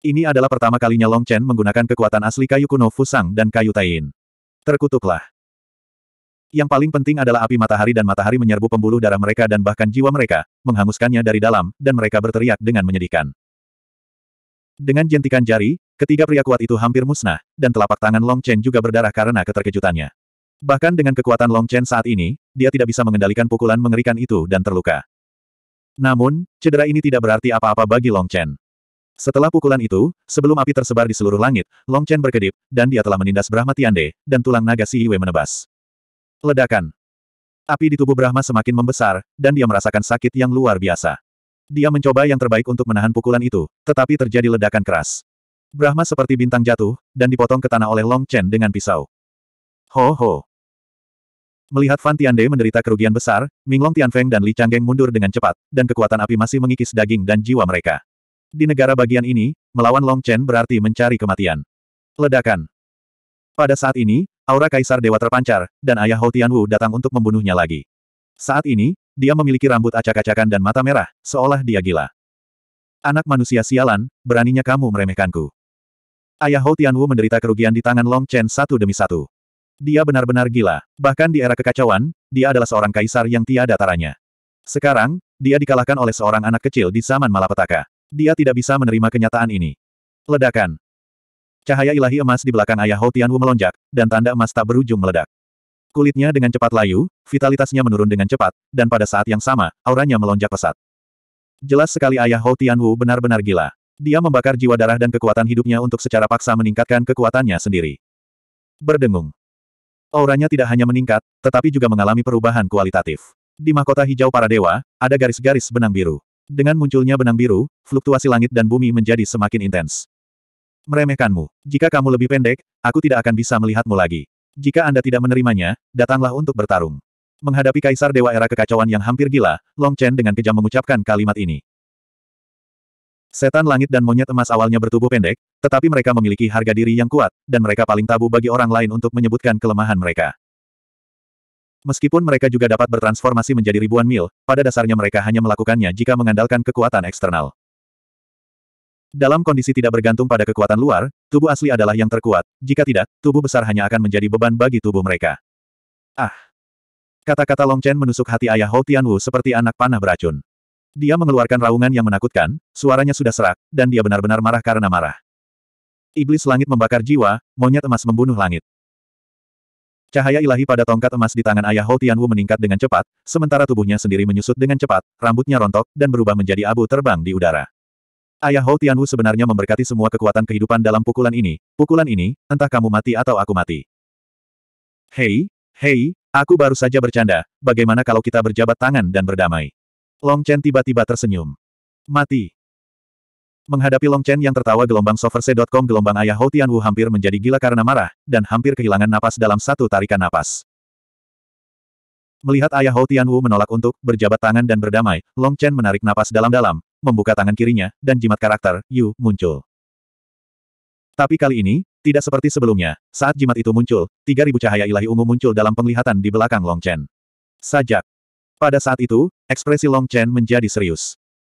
Ini adalah pertama kalinya Long Chen menggunakan kekuatan asli kayu kuno Fusang dan kayu Tain. Terkutuklah. Yang paling penting adalah api matahari dan matahari menyerbu pembuluh darah mereka dan bahkan jiwa mereka, menghanguskannya dari dalam, dan mereka berteriak dengan menyedihkan. Dengan jentikan jari, ketiga pria kuat itu hampir musnah, dan telapak tangan Long Chen juga berdarah karena keterkejutannya. Bahkan dengan kekuatan Long Chen saat ini, dia tidak bisa mengendalikan pukulan mengerikan itu dan terluka. Namun, cedera ini tidak berarti apa-apa bagi Long Chen. Setelah pukulan itu, sebelum api tersebar di seluruh langit, Long Chen berkedip, dan dia telah menindas Brahma Tiande, dan tulang naga Si Yue menebas. Ledakan. Api di tubuh Brahma semakin membesar, dan dia merasakan sakit yang luar biasa. Dia mencoba yang terbaik untuk menahan pukulan itu, tetapi terjadi ledakan keras. Brahma seperti bintang jatuh, dan dipotong ke tanah oleh Long Chen dengan pisau. Ho ho. Melihat Fan De menderita kerugian besar, Ming Long Tian Feng dan Li Changgeng mundur dengan cepat, dan kekuatan api masih mengikis daging dan jiwa mereka. Di negara bagian ini, melawan Long Chen berarti mencari kematian. Ledakan. Pada saat ini, aura Kaisar Dewa terpancar, dan ayah Hou Tianwu datang untuk membunuhnya lagi. Saat ini, dia memiliki rambut acak-acakan dan mata merah, seolah dia gila. Anak manusia sialan, beraninya kamu meremehkanku. Ayah Hou Tianwu menderita kerugian di tangan Long Chen satu demi satu. Dia benar-benar gila. Bahkan di era kekacauan, dia adalah seorang kaisar yang tiada taranya. Sekarang, dia dikalahkan oleh seorang anak kecil di zaman malapetaka. Dia tidak bisa menerima kenyataan ini. Ledakan. Cahaya ilahi emas di belakang ayah Hou Tianwu melonjak, dan tanda emas tak berujung meledak. Kulitnya dengan cepat layu, vitalitasnya menurun dengan cepat, dan pada saat yang sama, auranya melonjak pesat. Jelas sekali ayah Hou Tianwu benar-benar gila. Dia membakar jiwa darah dan kekuatan hidupnya untuk secara paksa meningkatkan kekuatannya sendiri. Berdengung. Auranya tidak hanya meningkat, tetapi juga mengalami perubahan kualitatif. Di mahkota hijau para dewa, ada garis-garis benang biru. Dengan munculnya benang biru, fluktuasi langit dan bumi menjadi semakin intens. Meremehkanmu. Jika kamu lebih pendek, aku tidak akan bisa melihatmu lagi. Jika Anda tidak menerimanya, datanglah untuk bertarung. Menghadapi kaisar dewa era kekacauan yang hampir gila, Long Chen dengan kejam mengucapkan kalimat ini. Setan langit dan monyet emas awalnya bertubuh pendek, tetapi mereka memiliki harga diri yang kuat, dan mereka paling tabu bagi orang lain untuk menyebutkan kelemahan mereka. Meskipun mereka juga dapat bertransformasi menjadi ribuan mil, pada dasarnya mereka hanya melakukannya jika mengandalkan kekuatan eksternal. Dalam kondisi tidak bergantung pada kekuatan luar, tubuh asli adalah yang terkuat. Jika tidak, tubuh besar hanya akan menjadi beban bagi tubuh mereka. Ah! Kata-kata Long Chen menusuk hati ayah Hou Tianwu seperti anak panah beracun. Dia mengeluarkan raungan yang menakutkan, suaranya sudah serak, dan dia benar-benar marah karena marah. Iblis langit membakar jiwa, monyet emas membunuh langit. Cahaya ilahi pada tongkat emas di tangan ayah Hou Tianwu meningkat dengan cepat, sementara tubuhnya sendiri menyusut dengan cepat, rambutnya rontok, dan berubah menjadi abu terbang di udara. Ayah Hou Tianwu sebenarnya memberkati semua kekuatan kehidupan dalam pukulan ini. Pukulan ini, entah kamu mati atau aku mati. Hei, hei, aku baru saja bercanda. Bagaimana kalau kita berjabat tangan dan berdamai? Long Chen tiba-tiba tersenyum. Mati. Menghadapi Long Chen yang tertawa gelombang soverse.com gelombang ayah Hou Tianwu hampir menjadi gila karena marah, dan hampir kehilangan napas dalam satu tarikan napas. Melihat ayah Hou Tianwu menolak untuk berjabat tangan dan berdamai, Long Chen menarik napas dalam-dalam, membuka tangan kirinya, dan jimat karakter, Yu, muncul. Tapi kali ini, tidak seperti sebelumnya, saat jimat itu muncul, 3000 cahaya ilahi ungu muncul dalam penglihatan di belakang Long Chen. Sajak. Pada saat itu, ekspresi Long Chen menjadi serius.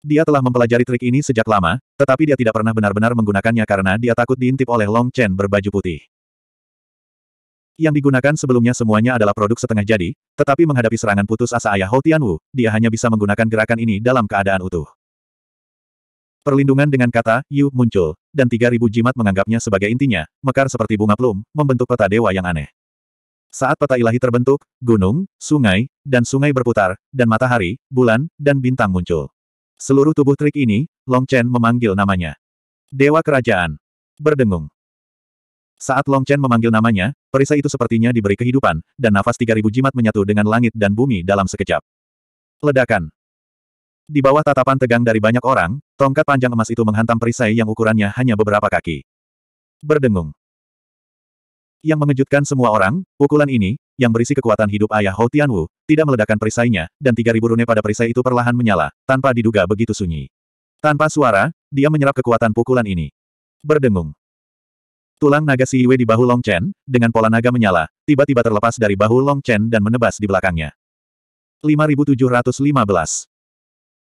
Dia telah mempelajari trik ini sejak lama, tetapi dia tidak pernah benar-benar menggunakannya karena dia takut diintip oleh Long Chen berbaju putih. Yang digunakan sebelumnya semuanya adalah produk setengah jadi, tetapi menghadapi serangan putus asa ayah Hou Tianwu, dia hanya bisa menggunakan gerakan ini dalam keadaan utuh. Perlindungan dengan kata, Yu, muncul, dan 3000 jimat menganggapnya sebagai intinya, mekar seperti bunga plum, membentuk peta dewa yang aneh. Saat peta ilahi terbentuk, gunung, sungai, dan sungai berputar, dan matahari, bulan, dan bintang muncul. Seluruh tubuh trik ini, Long Chen memanggil namanya. Dewa Kerajaan. Berdengung. Saat Long Chen memanggil namanya, perisai itu sepertinya diberi kehidupan, dan nafas 3000 jimat menyatu dengan langit dan bumi dalam sekejap. Ledakan. Di bawah tatapan tegang dari banyak orang, tongkat panjang emas itu menghantam perisai yang ukurannya hanya beberapa kaki. Berdengung. Yang mengejutkan semua orang, pukulan ini, yang berisi kekuatan hidup ayah Hou Tianwu, tidak meledakkan perisainya, dan 3.000 rune pada perisai itu perlahan menyala, tanpa diduga begitu sunyi. Tanpa suara, dia menyerap kekuatan pukulan ini. Berdengung. Tulang naga Si Yue di bahu Long Chen, dengan pola naga menyala, tiba-tiba terlepas dari bahu Long Chen dan menebas di belakangnya. 5715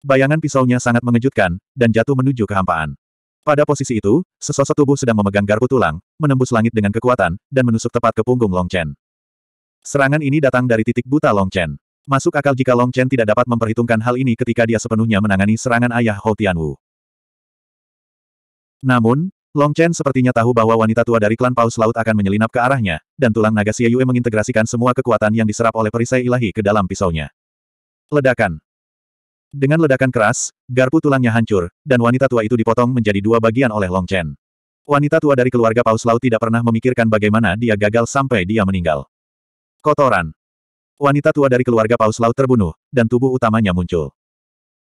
Bayangan pisaunya sangat mengejutkan, dan jatuh menuju kehampaan. Pada posisi itu, sesosok tubuh sedang memegang garpu tulang, menembus langit dengan kekuatan, dan menusuk tepat ke punggung Long Chen. Serangan ini datang dari titik buta Long Chen. Masuk akal jika Long Chen tidak dapat memperhitungkan hal ini ketika dia sepenuhnya menangani serangan ayah Hou Tianwu. Namun, Long Chen sepertinya tahu bahwa wanita tua dari klan Paus Laut akan menyelinap ke arahnya, dan tulang naga Xie Yue mengintegrasikan semua kekuatan yang diserap oleh perisai ilahi ke dalam pisaunya. Ledakan. Dengan ledakan keras, garpu tulangnya hancur, dan wanita tua itu dipotong menjadi dua bagian oleh Long Chen. Wanita tua dari keluarga Paus Laut tidak pernah memikirkan bagaimana dia gagal sampai dia meninggal. Kotoran. Wanita tua dari keluarga Paus Laut terbunuh, dan tubuh utamanya muncul.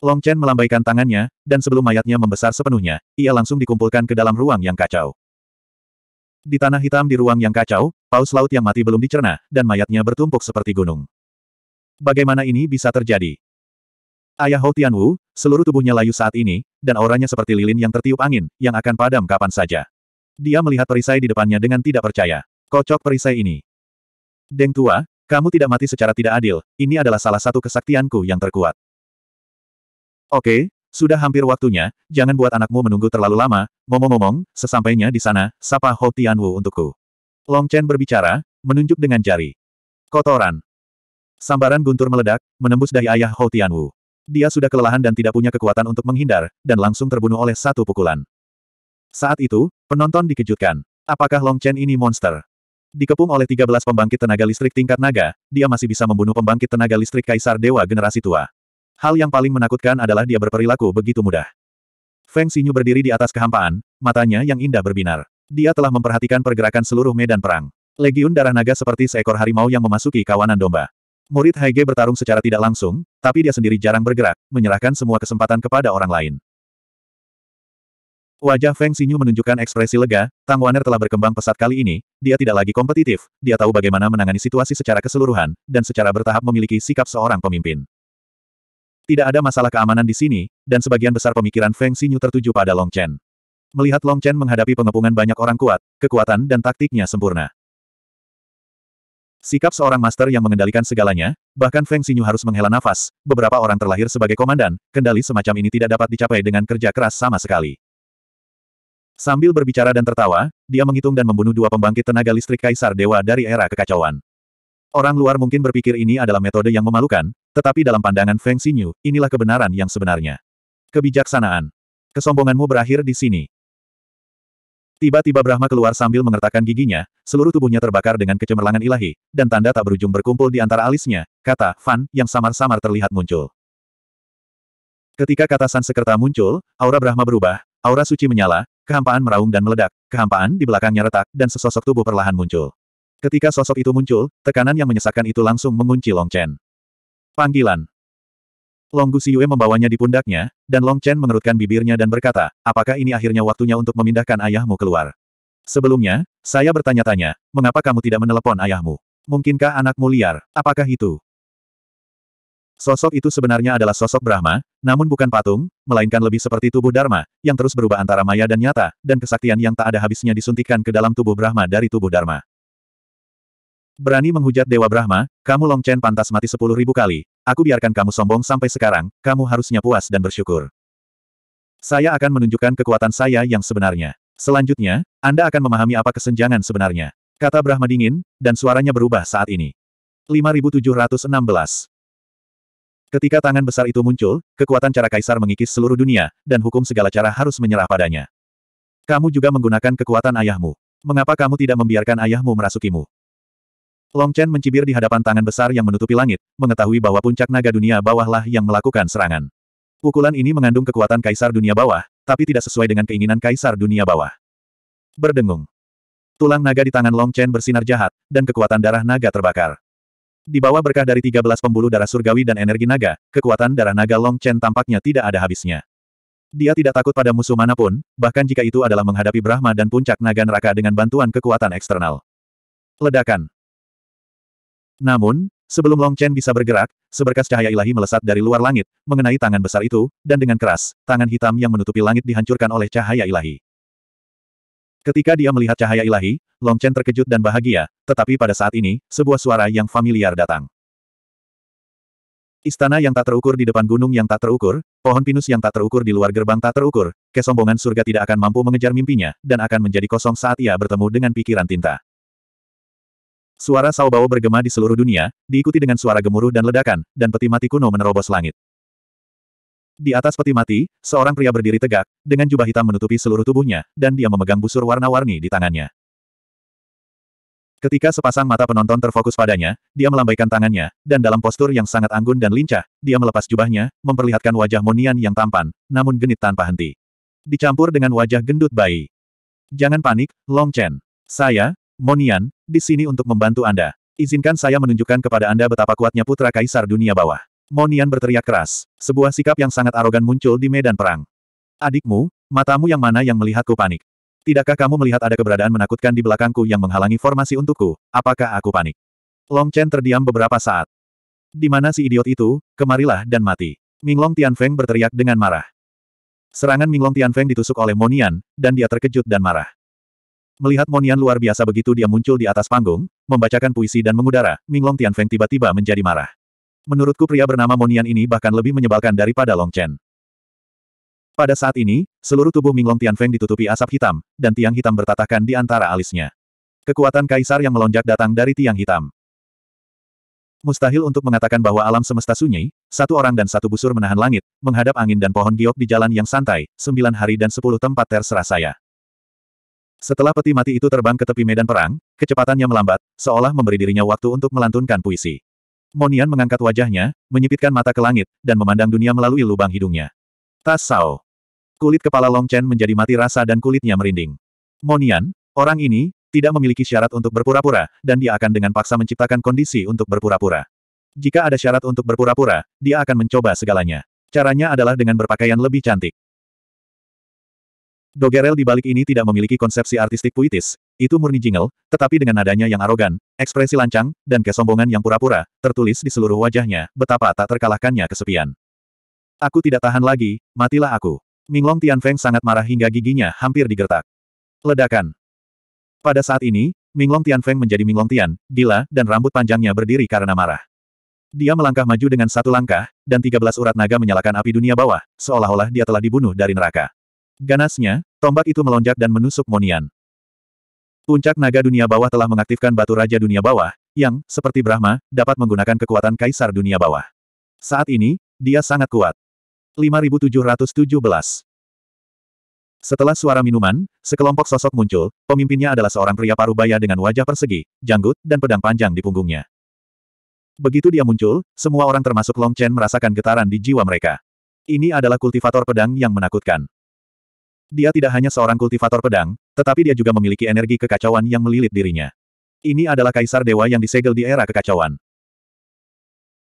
Long Chen melambaikan tangannya, dan sebelum mayatnya membesar sepenuhnya, ia langsung dikumpulkan ke dalam ruang yang kacau. Di tanah hitam di ruang yang kacau, Paus Laut yang mati belum dicerna, dan mayatnya bertumpuk seperti gunung. Bagaimana ini bisa terjadi? Ayah Hou Tianwu, seluruh tubuhnya layu saat ini, dan auranya seperti lilin yang tertiup angin, yang akan padam kapan saja. Dia melihat perisai di depannya dengan tidak percaya. Kocok perisai ini. Deng tua, kamu tidak mati secara tidak adil, ini adalah salah satu kesaktianku yang terkuat. Oke, sudah hampir waktunya, jangan buat anakmu menunggu terlalu lama, ngomong-ngomong, sesampainya di sana, sapa Hou Tianwu untukku. Long Chen berbicara, menunjuk dengan jari. Kotoran. Sambaran guntur meledak, menembus dahi ayah Hou Tianwu. Dia sudah kelelahan dan tidak punya kekuatan untuk menghindar, dan langsung terbunuh oleh satu pukulan. Saat itu, penonton dikejutkan. Apakah Long Chen ini monster? Dikepung oleh 13 pembangkit tenaga listrik tingkat naga, dia masih bisa membunuh pembangkit tenaga listrik Kaisar Dewa generasi tua. Hal yang paling menakutkan adalah dia berperilaku begitu mudah. Feng Xinyu berdiri di atas kehampaan, matanya yang indah berbinar. Dia telah memperhatikan pergerakan seluruh medan perang. Legiun darah naga seperti seekor harimau yang memasuki kawanan domba. Murid Haige bertarung secara tidak langsung, tapi dia sendiri jarang bergerak, menyerahkan semua kesempatan kepada orang lain. Wajah Feng Xinyu menunjukkan ekspresi lega, Tang Waner telah berkembang pesat kali ini, dia tidak lagi kompetitif, dia tahu bagaimana menangani situasi secara keseluruhan, dan secara bertahap memiliki sikap seorang pemimpin. Tidak ada masalah keamanan di sini, dan sebagian besar pemikiran Feng Xinyu tertuju pada Long Chen. Melihat Long Chen menghadapi pengepungan banyak orang kuat, kekuatan dan taktiknya sempurna. Sikap seorang master yang mengendalikan segalanya, bahkan Feng Xinyu harus menghela nafas, beberapa orang terlahir sebagai komandan, kendali semacam ini tidak dapat dicapai dengan kerja keras sama sekali. Sambil berbicara dan tertawa, dia menghitung dan membunuh dua pembangkit tenaga listrik Kaisar Dewa dari era kekacauan. Orang luar mungkin berpikir ini adalah metode yang memalukan, tetapi dalam pandangan Feng Xinyu, inilah kebenaran yang sebenarnya. Kebijaksanaan. Kesombonganmu berakhir di sini. Tiba-tiba Brahma keluar sambil mengertakkan giginya, seluruh tubuhnya terbakar dengan kecemerlangan ilahi, dan tanda tak berujung berkumpul di antara alisnya, kata Fan yang samar-samar terlihat muncul. Ketika kata Sansekerta muncul, aura Brahma berubah, aura suci menyala, kehampaan meraung dan meledak, kehampaan di belakangnya retak dan sesosok tubuh perlahan muncul. Ketika sosok itu muncul, tekanan yang menyesakkan itu langsung mengunci Long Chen. Panggilan Long Guxiyue membawanya di pundaknya, dan Long Chen mengerutkan bibirnya dan berkata, apakah ini akhirnya waktunya untuk memindahkan ayahmu keluar? Sebelumnya, saya bertanya-tanya, mengapa kamu tidak menelepon ayahmu? Mungkinkah anakmu liar? Apakah itu? Sosok itu sebenarnya adalah sosok Brahma, namun bukan patung, melainkan lebih seperti tubuh Dharma, yang terus berubah antara maya dan nyata, dan kesaktian yang tak ada habisnya disuntikkan ke dalam tubuh Brahma dari tubuh Dharma. Berani menghujat Dewa Brahma, kamu Long Chen pantas mati sepuluh ribu kali. Aku biarkan kamu sombong sampai sekarang, kamu harusnya puas dan bersyukur. Saya akan menunjukkan kekuatan saya yang sebenarnya. Selanjutnya, Anda akan memahami apa kesenjangan sebenarnya. Kata Brahma dingin, dan suaranya berubah saat ini. 5716 Ketika tangan besar itu muncul, kekuatan cara kaisar mengikis seluruh dunia, dan hukum segala cara harus menyerah padanya. Kamu juga menggunakan kekuatan ayahmu. Mengapa kamu tidak membiarkan ayahmu merasukimu? Long Chen mencibir di hadapan tangan besar yang menutupi langit, mengetahui bahwa puncak naga dunia bawahlah yang melakukan serangan. Pukulan ini mengandung kekuatan kaisar dunia bawah, tapi tidak sesuai dengan keinginan kaisar dunia bawah. Berdengung. Tulang naga di tangan Long Chen bersinar jahat, dan kekuatan darah naga terbakar. Di bawah berkah dari 13 pembuluh darah surgawi dan energi naga, kekuatan darah naga Long Chen tampaknya tidak ada habisnya. Dia tidak takut pada musuh manapun, bahkan jika itu adalah menghadapi Brahma dan puncak naga neraka dengan bantuan kekuatan eksternal. Ledakan. Namun, sebelum Long Chen bisa bergerak, seberkas cahaya ilahi melesat dari luar langit, mengenai tangan besar itu, dan dengan keras, tangan hitam yang menutupi langit dihancurkan oleh cahaya ilahi. Ketika dia melihat cahaya ilahi, Long Chen terkejut dan bahagia, tetapi pada saat ini, sebuah suara yang familiar datang. Istana yang tak terukur di depan gunung yang tak terukur, pohon pinus yang tak terukur di luar gerbang tak terukur, kesombongan surga tidak akan mampu mengejar mimpinya, dan akan menjadi kosong saat ia bertemu dengan pikiran tinta. Suara Saobao bergema di seluruh dunia, diikuti dengan suara gemuruh dan ledakan, dan peti mati kuno menerobos langit. Di atas peti mati, seorang pria berdiri tegak, dengan jubah hitam menutupi seluruh tubuhnya, dan dia memegang busur warna-warni di tangannya. Ketika sepasang mata penonton terfokus padanya, dia melambaikan tangannya, dan dalam postur yang sangat anggun dan lincah, dia melepas jubahnya, memperlihatkan wajah Monian yang tampan, namun genit tanpa henti. Dicampur dengan wajah gendut bayi. Jangan panik, Long Chen. Saya, Monian, di sini untuk membantu Anda. Izinkan saya menunjukkan kepada Anda betapa kuatnya putra kaisar dunia bawah. Monian berteriak keras. Sebuah sikap yang sangat arogan muncul di medan perang. Adikmu, matamu yang mana yang melihatku panik? Tidakkah kamu melihat ada keberadaan menakutkan di belakangku yang menghalangi formasi untukku? Apakah aku panik? Long Chen terdiam beberapa saat. Di mana si idiot itu? Kemarilah dan mati. Minglong Tianfeng berteriak dengan marah. Serangan Minglong Tianfeng ditusuk oleh Monian, dan dia terkejut dan marah. Melihat Monian luar biasa begitu dia muncul di atas panggung, membacakan puisi dan mengudara, Minglong Tianfeng tiba-tiba menjadi marah. Menurutku pria bernama Monian ini bahkan lebih menyebalkan daripada Long Chen. Pada saat ini, seluruh tubuh Minglong Tianfeng ditutupi asap hitam, dan tiang hitam bertatahkan di antara alisnya. Kekuatan kaisar yang melonjak datang dari tiang hitam. Mustahil untuk mengatakan bahwa alam semesta sunyi, satu orang dan satu busur menahan langit, menghadap angin dan pohon giok di jalan yang santai, sembilan hari dan sepuluh tempat terserah saya. Setelah peti mati itu terbang ke tepi medan perang, kecepatannya melambat, seolah memberi dirinya waktu untuk melantunkan puisi. Monian mengangkat wajahnya, menyipitkan mata ke langit, dan memandang dunia melalui lubang hidungnya. Tasau. Kulit kepala Long Chen menjadi mati rasa dan kulitnya merinding. Monian, orang ini, tidak memiliki syarat untuk berpura-pura, dan dia akan dengan paksa menciptakan kondisi untuk berpura-pura. Jika ada syarat untuk berpura-pura, dia akan mencoba segalanya. Caranya adalah dengan berpakaian lebih cantik. Dogerel di balik ini tidak memiliki konsepsi artistik puitis, itu murni jingle, tetapi dengan nadanya yang arogan, ekspresi lancang, dan kesombongan yang pura-pura, tertulis di seluruh wajahnya, betapa tak terkalahkannya kesepian. Aku tidak tahan lagi, matilah aku. Minglong Tianfeng sangat marah hingga giginya hampir digertak. Ledakan. Pada saat ini, Minglong Tianfeng menjadi Minglong Tian, gila, dan rambut panjangnya berdiri karena marah. Dia melangkah maju dengan satu langkah, dan 13 urat naga menyalakan api dunia bawah, seolah-olah dia telah dibunuh dari neraka. Ganasnya, tombak itu melonjak dan menusuk Monian. Puncak naga dunia bawah telah mengaktifkan batu raja dunia bawah, yang, seperti Brahma, dapat menggunakan kekuatan kaisar dunia bawah. Saat ini, dia sangat kuat. 5717 setelah suara minuman, sekelompok sosok muncul, pemimpinnya adalah seorang pria parubaya dengan wajah persegi, janggut, dan pedang panjang di punggungnya. Begitu dia muncul, semua orang termasuk Long Chen merasakan getaran di jiwa mereka. Ini adalah kultivator pedang yang menakutkan. Dia tidak hanya seorang kultivator pedang, tetapi dia juga memiliki energi kekacauan yang melilit dirinya. Ini adalah kaisar dewa yang disegel di era kekacauan.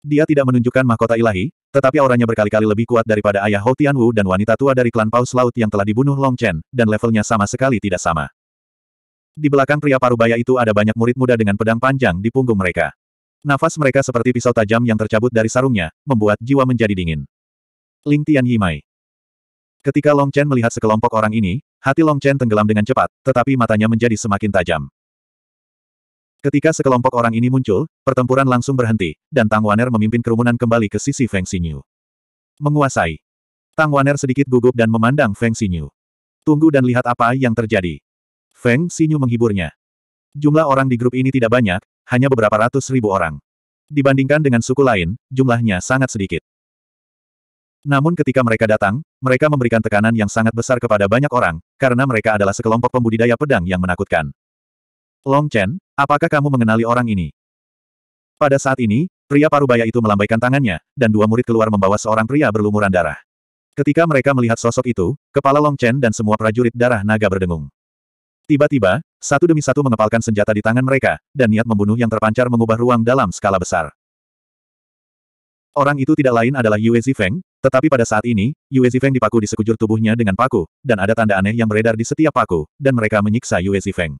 Dia tidak menunjukkan mahkota ilahi, tetapi auranya berkali-kali lebih kuat daripada ayah Hou Tianwu dan wanita tua dari klan Paus Laut yang telah dibunuh Long Chen, dan levelnya sama sekali tidak sama. Di belakang pria parubaya itu ada banyak murid muda dengan pedang panjang di punggung mereka. Nafas mereka seperti pisau tajam yang tercabut dari sarungnya, membuat jiwa menjadi dingin. Ling Tian Yimai. Ketika Long Chen melihat sekelompok orang ini, hati Long Chen tenggelam dengan cepat, tetapi matanya menjadi semakin tajam. Ketika sekelompok orang ini muncul, pertempuran langsung berhenti, dan Tang Waner memimpin kerumunan kembali ke sisi Feng Xinyu. Menguasai. Tang Waner sedikit gugup dan memandang Feng Xinyu. Tunggu dan lihat apa yang terjadi. Feng Xinyu menghiburnya. Jumlah orang di grup ini tidak banyak, hanya beberapa ratus ribu orang. Dibandingkan dengan suku lain, jumlahnya sangat sedikit. Namun ketika mereka datang, mereka memberikan tekanan yang sangat besar kepada banyak orang, karena mereka adalah sekelompok pembudidaya pedang yang menakutkan. Long Chen, apakah kamu mengenali orang ini? Pada saat ini, pria parubaya itu melambaikan tangannya, dan dua murid keluar membawa seorang pria berlumuran darah. Ketika mereka melihat sosok itu, kepala Long Chen dan semua prajurit darah naga berdengung. Tiba-tiba, satu demi satu mengepalkan senjata di tangan mereka, dan niat membunuh yang terpancar mengubah ruang dalam skala besar. Orang itu tidak lain adalah Yue Zifeng, tetapi pada saat ini, Yue Zifeng dipaku di sekujur tubuhnya dengan paku, dan ada tanda aneh yang beredar di setiap paku, dan mereka menyiksa Yue Zifeng.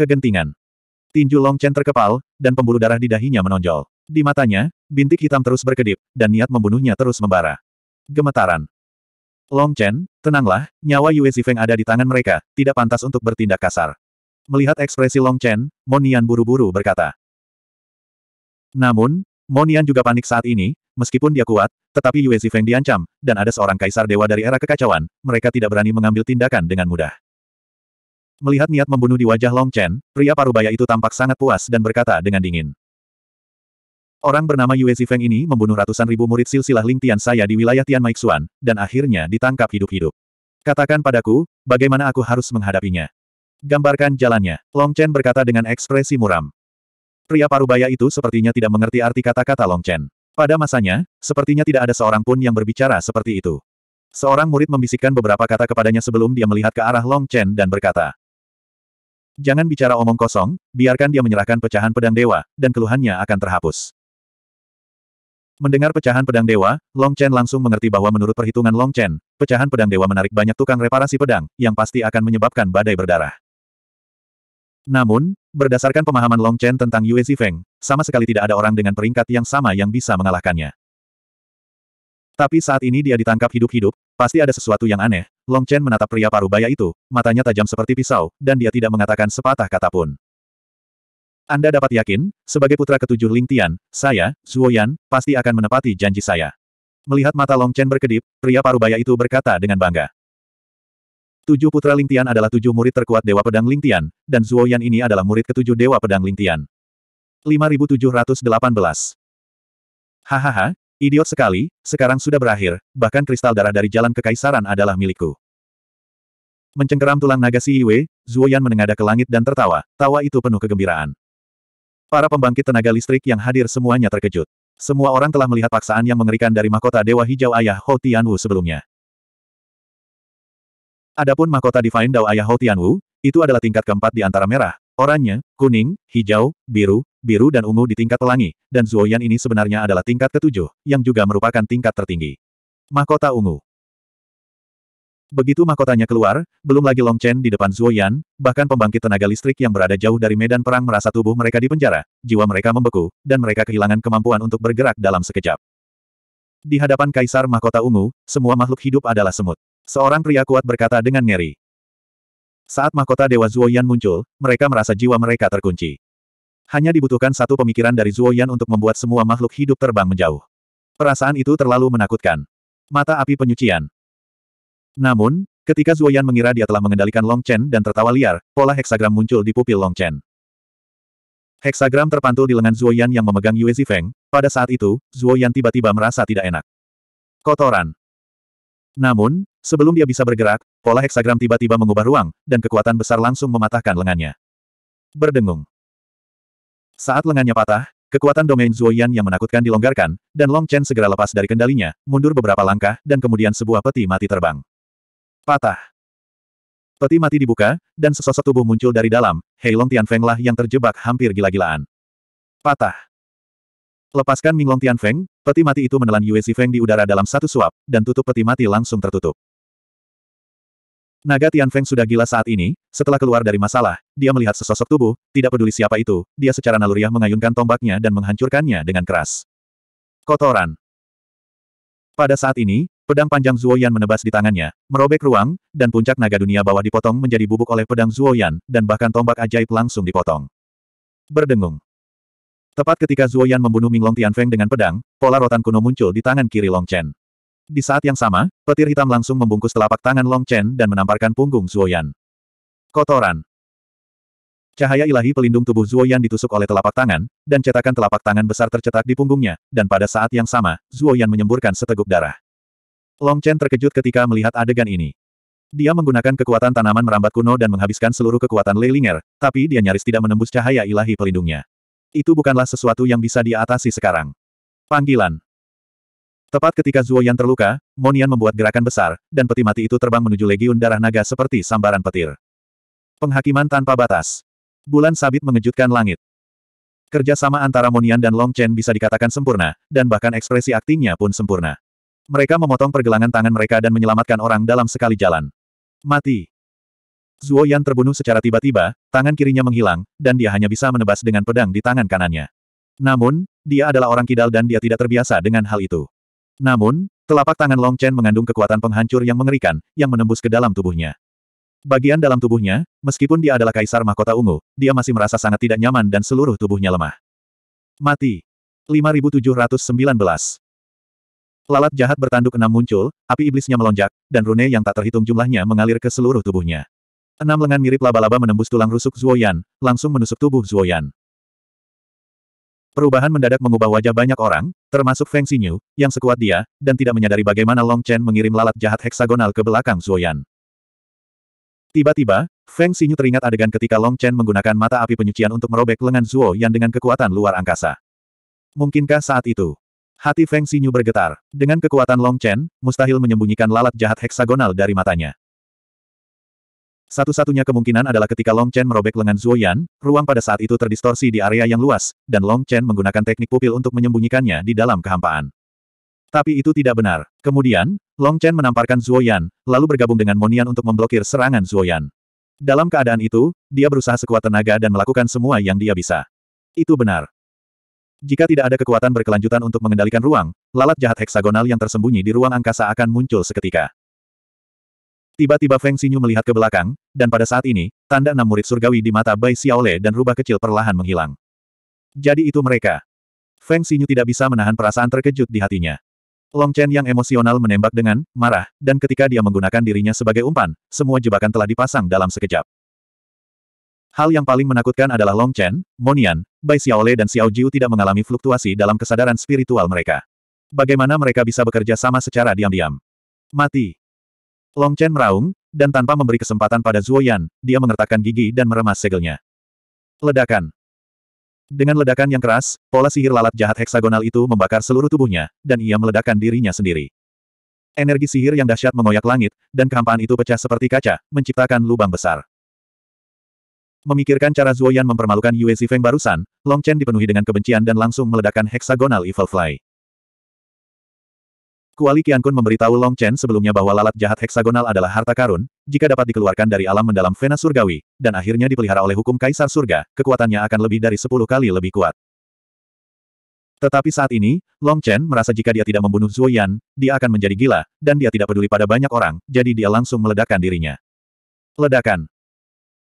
Kegentingan. Tinju Long Chen terkepal, dan pembuluh darah di dahinya menonjol. Di matanya, bintik hitam terus berkedip, dan niat membunuhnya terus membara. Gemetaran. Long Chen, tenanglah, nyawa Yue Zifeng ada di tangan mereka, tidak pantas untuk bertindak kasar. Melihat ekspresi Long Chen, Monian buru-buru berkata. Namun, Monian juga panik saat ini, Meskipun dia kuat, tetapi Yue Zifeng diancam, dan ada seorang kaisar dewa dari era kekacauan, mereka tidak berani mengambil tindakan dengan mudah. Melihat niat membunuh di wajah Long Chen, pria parubaya itu tampak sangat puas dan berkata dengan dingin. Orang bernama Yue Zifeng ini membunuh ratusan ribu murid silsilah Ling Tian saya di wilayah Tian Maixuan, dan akhirnya ditangkap hidup-hidup. Katakan padaku, bagaimana aku harus menghadapinya. Gambarkan jalannya, Long Chen berkata dengan ekspresi muram. Pria parubaya itu sepertinya tidak mengerti arti kata-kata Long Chen. Pada masanya, sepertinya tidak ada seorang pun yang berbicara seperti itu. Seorang murid membisikkan beberapa kata kepadanya sebelum dia melihat ke arah Long Chen dan berkata, Jangan bicara omong kosong, biarkan dia menyerahkan pecahan pedang dewa, dan keluhannya akan terhapus. Mendengar pecahan pedang dewa, Long Chen langsung mengerti bahwa menurut perhitungan Long Chen, pecahan pedang dewa menarik banyak tukang reparasi pedang, yang pasti akan menyebabkan badai berdarah. Namun, berdasarkan pemahaman Long Chen tentang Yue Zifeng, sama sekali tidak ada orang dengan peringkat yang sama yang bisa mengalahkannya. Tapi saat ini dia ditangkap hidup-hidup, pasti ada sesuatu yang aneh. Long Chen menatap pria parubaya itu, matanya tajam seperti pisau, dan dia tidak mengatakan sepatah kata pun. Anda dapat yakin, sebagai putra ketujuh Ling Tian, saya, Zhuo Yan, pasti akan menepati janji saya. Melihat mata Long Chen berkedip, pria parubaya itu berkata dengan bangga. Tujuh putra Ling Tian adalah tujuh murid terkuat Dewa Pedang Ling Tian, dan Yan ini adalah murid ketujuh Dewa Pedang Ling Tian. 5718. Hahaha, idiot sekali, sekarang sudah berakhir, bahkan kristal darah dari jalan kekaisaran adalah milikku. Mencengkeram tulang naga si Yue, Zuoyan Yan menengada ke langit dan tertawa, tawa itu penuh kegembiraan. Para pembangkit tenaga listrik yang hadir semuanya terkejut. Semua orang telah melihat paksaan yang mengerikan dari mahkota Dewa Hijau Ayah Ho Tianwu sebelumnya. Adapun mahkota Divine Dao Ayah Ho Tianwu, itu adalah tingkat keempat di antara merah, Oranye, kuning, hijau, biru, biru dan ungu di tingkat pelangi, dan Zuoyan ini sebenarnya adalah tingkat ketujuh, yang juga merupakan tingkat tertinggi. Mahkota ungu. Begitu mahkotanya keluar, belum lagi Long Chen di depan Zuoyan, bahkan pembangkit tenaga listrik yang berada jauh dari medan perang merasa tubuh mereka dipenjara, jiwa mereka membeku, dan mereka kehilangan kemampuan untuk bergerak dalam sekejap. Di hadapan Kaisar Mahkota Ungu, semua makhluk hidup adalah semut. Seorang pria kuat berkata dengan ngeri. Saat mahkota Dewa Zuoyan muncul, mereka merasa jiwa mereka terkunci. Hanya dibutuhkan satu pemikiran dari Zuoyan untuk membuat semua makhluk hidup terbang menjauh. Perasaan itu terlalu menakutkan. Mata api penyucian. Namun, ketika Zuoyan mengira dia telah mengendalikan Long Chen dan tertawa liar, pola heksagram muncul di pupil Long Chen. Heksagram terpantul di lengan Zuoyan yang memegang Yue Zifeng, pada saat itu, Zuoyan tiba-tiba merasa tidak enak. Kotoran. Namun, sebelum dia bisa bergerak, pola heksagram tiba-tiba mengubah ruang, dan kekuatan besar langsung mematahkan lengannya. Berdengung. Saat lengannya patah, kekuatan domain Zuoyan yang menakutkan dilonggarkan, dan Long Chen segera lepas dari kendalinya, mundur beberapa langkah, dan kemudian sebuah peti mati terbang. Patah. Peti mati dibuka, dan sesosok tubuh muncul dari dalam, Hei Heilong Tianfeng lah yang terjebak hampir gila-gilaan. Patah. Lepaskan Ming Long Tian Feng. Peti mati itu menelan Yue Zifeng di udara dalam satu suap, dan tutup peti mati langsung tertutup. Naga Tian Feng sudah gila saat ini, setelah keluar dari masalah, dia melihat sesosok tubuh, tidak peduli siapa itu, dia secara naluriah mengayunkan tombaknya dan menghancurkannya dengan keras. Kotoran Pada saat ini, pedang panjang Yan menebas di tangannya, merobek ruang, dan puncak naga dunia bawah dipotong menjadi bubuk oleh pedang Yan dan bahkan tombak ajaib langsung dipotong. Berdengung Tepat ketika Zuo Yan membunuh Minglong Tianfeng dengan pedang, pola rotan kuno muncul di tangan kiri Long Chen. Di saat yang sama, petir hitam langsung membungkus telapak tangan Long Chen dan menamparkan punggung Zuo Yan. Kotoran. Cahaya ilahi pelindung tubuh Zuo Yan ditusuk oleh telapak tangan, dan cetakan telapak tangan besar tercetak di punggungnya, dan pada saat yang sama, Zuo Yan menyemburkan seteguk darah. Long Chen terkejut ketika melihat adegan ini. Dia menggunakan kekuatan tanaman merambat kuno dan menghabiskan seluruh kekuatan Lei Linger, tapi dia nyaris tidak menembus cahaya ilahi pelindungnya. Itu bukanlah sesuatu yang bisa diatasi sekarang. Panggilan. Tepat ketika Zuo Yan terluka, Monian membuat gerakan besar, dan peti mati itu terbang menuju Legiun Darah Naga seperti sambaran petir. Penghakiman tanpa batas. Bulan sabit mengejutkan langit. Kerjasama antara Monian dan Long Chen bisa dikatakan sempurna, dan bahkan ekspresi aktingnya pun sempurna. Mereka memotong pergelangan tangan mereka dan menyelamatkan orang dalam sekali jalan. Mati. Zuo Yan terbunuh secara tiba-tiba, tangan kirinya menghilang, dan dia hanya bisa menebas dengan pedang di tangan kanannya. Namun, dia adalah orang kidal dan dia tidak terbiasa dengan hal itu. Namun, telapak tangan Long Chen mengandung kekuatan penghancur yang mengerikan, yang menembus ke dalam tubuhnya. Bagian dalam tubuhnya, meskipun dia adalah kaisar mahkota ungu, dia masih merasa sangat tidak nyaman dan seluruh tubuhnya lemah. Mati. 5719 Lalat jahat bertanduk enam muncul, api iblisnya melonjak, dan rune yang tak terhitung jumlahnya mengalir ke seluruh tubuhnya. Enam lengan mirip laba-laba menembus tulang rusuk Zuoyan, langsung menusuk tubuh Zuoyan. Perubahan mendadak mengubah wajah banyak orang, termasuk Feng Xinyu, yang sekuat dia, dan tidak menyadari bagaimana Long Chen mengirim lalat jahat heksagonal ke belakang Zuoyan. Tiba-tiba, Feng Xinyu teringat adegan ketika Long Chen menggunakan mata api penyucian untuk merobek lengan Zuo Yan dengan kekuatan luar angkasa. Mungkinkah saat itu? Hati Feng Xinyu bergetar. Dengan kekuatan Long Chen, mustahil menyembunyikan lalat jahat heksagonal dari matanya. Satu-satunya kemungkinan adalah ketika Long Chen merobek lengan Zhuo Yan, ruang pada saat itu terdistorsi di area yang luas, dan Long Chen menggunakan teknik pupil untuk menyembunyikannya di dalam kehampaan. Tapi itu tidak benar. Kemudian, Long Chen menamparkan Zhuo Yan, lalu bergabung dengan Monian untuk memblokir serangan Zhuo Yan. Dalam keadaan itu, dia berusaha sekuat tenaga dan melakukan semua yang dia bisa. Itu benar. Jika tidak ada kekuatan berkelanjutan untuk mengendalikan ruang, lalat jahat heksagonal yang tersembunyi di ruang angkasa akan muncul seketika. Tiba-tiba Feng Xinyu melihat ke belakang, dan pada saat ini, tanda enam murid surgawi di mata Bai Xiaole dan rubah kecil perlahan menghilang. Jadi itu mereka. Feng Xinyu tidak bisa menahan perasaan terkejut di hatinya. Long Chen yang emosional menembak dengan marah, dan ketika dia menggunakan dirinya sebagai umpan, semua jebakan telah dipasang dalam sekejap. Hal yang paling menakutkan adalah Long Chen, Monian, Bai Xiaole dan Xiao Jiu tidak mengalami fluktuasi dalam kesadaran spiritual mereka. Bagaimana mereka bisa bekerja sama secara diam-diam? Mati. Long Chen meraung, dan tanpa memberi kesempatan pada Zuo Yan, dia mengertakkan gigi dan meremas segelnya. Ledakan. Dengan ledakan yang keras, pola sihir lalat jahat heksagonal itu membakar seluruh tubuhnya, dan ia meledakkan dirinya sendiri. Energi sihir yang dahsyat mengoyak langit, dan kehampaan itu pecah seperti kaca, menciptakan lubang besar. Memikirkan cara Zuoyan mempermalukan Yue Zifeng barusan, Long Chen dipenuhi dengan kebencian dan langsung meledakkan heksagonal Evil Fly. Kuali Kun memberitahu Long Chen sebelumnya bahwa lalat jahat heksagonal adalah harta karun, jika dapat dikeluarkan dari alam mendalam Vena Surgawi, dan akhirnya dipelihara oleh hukum Kaisar Surga, kekuatannya akan lebih dari sepuluh kali lebih kuat. Tetapi saat ini, Long Chen merasa jika dia tidak membunuh Zhuo Yan, dia akan menjadi gila, dan dia tidak peduli pada banyak orang, jadi dia langsung meledakkan dirinya. Ledakan.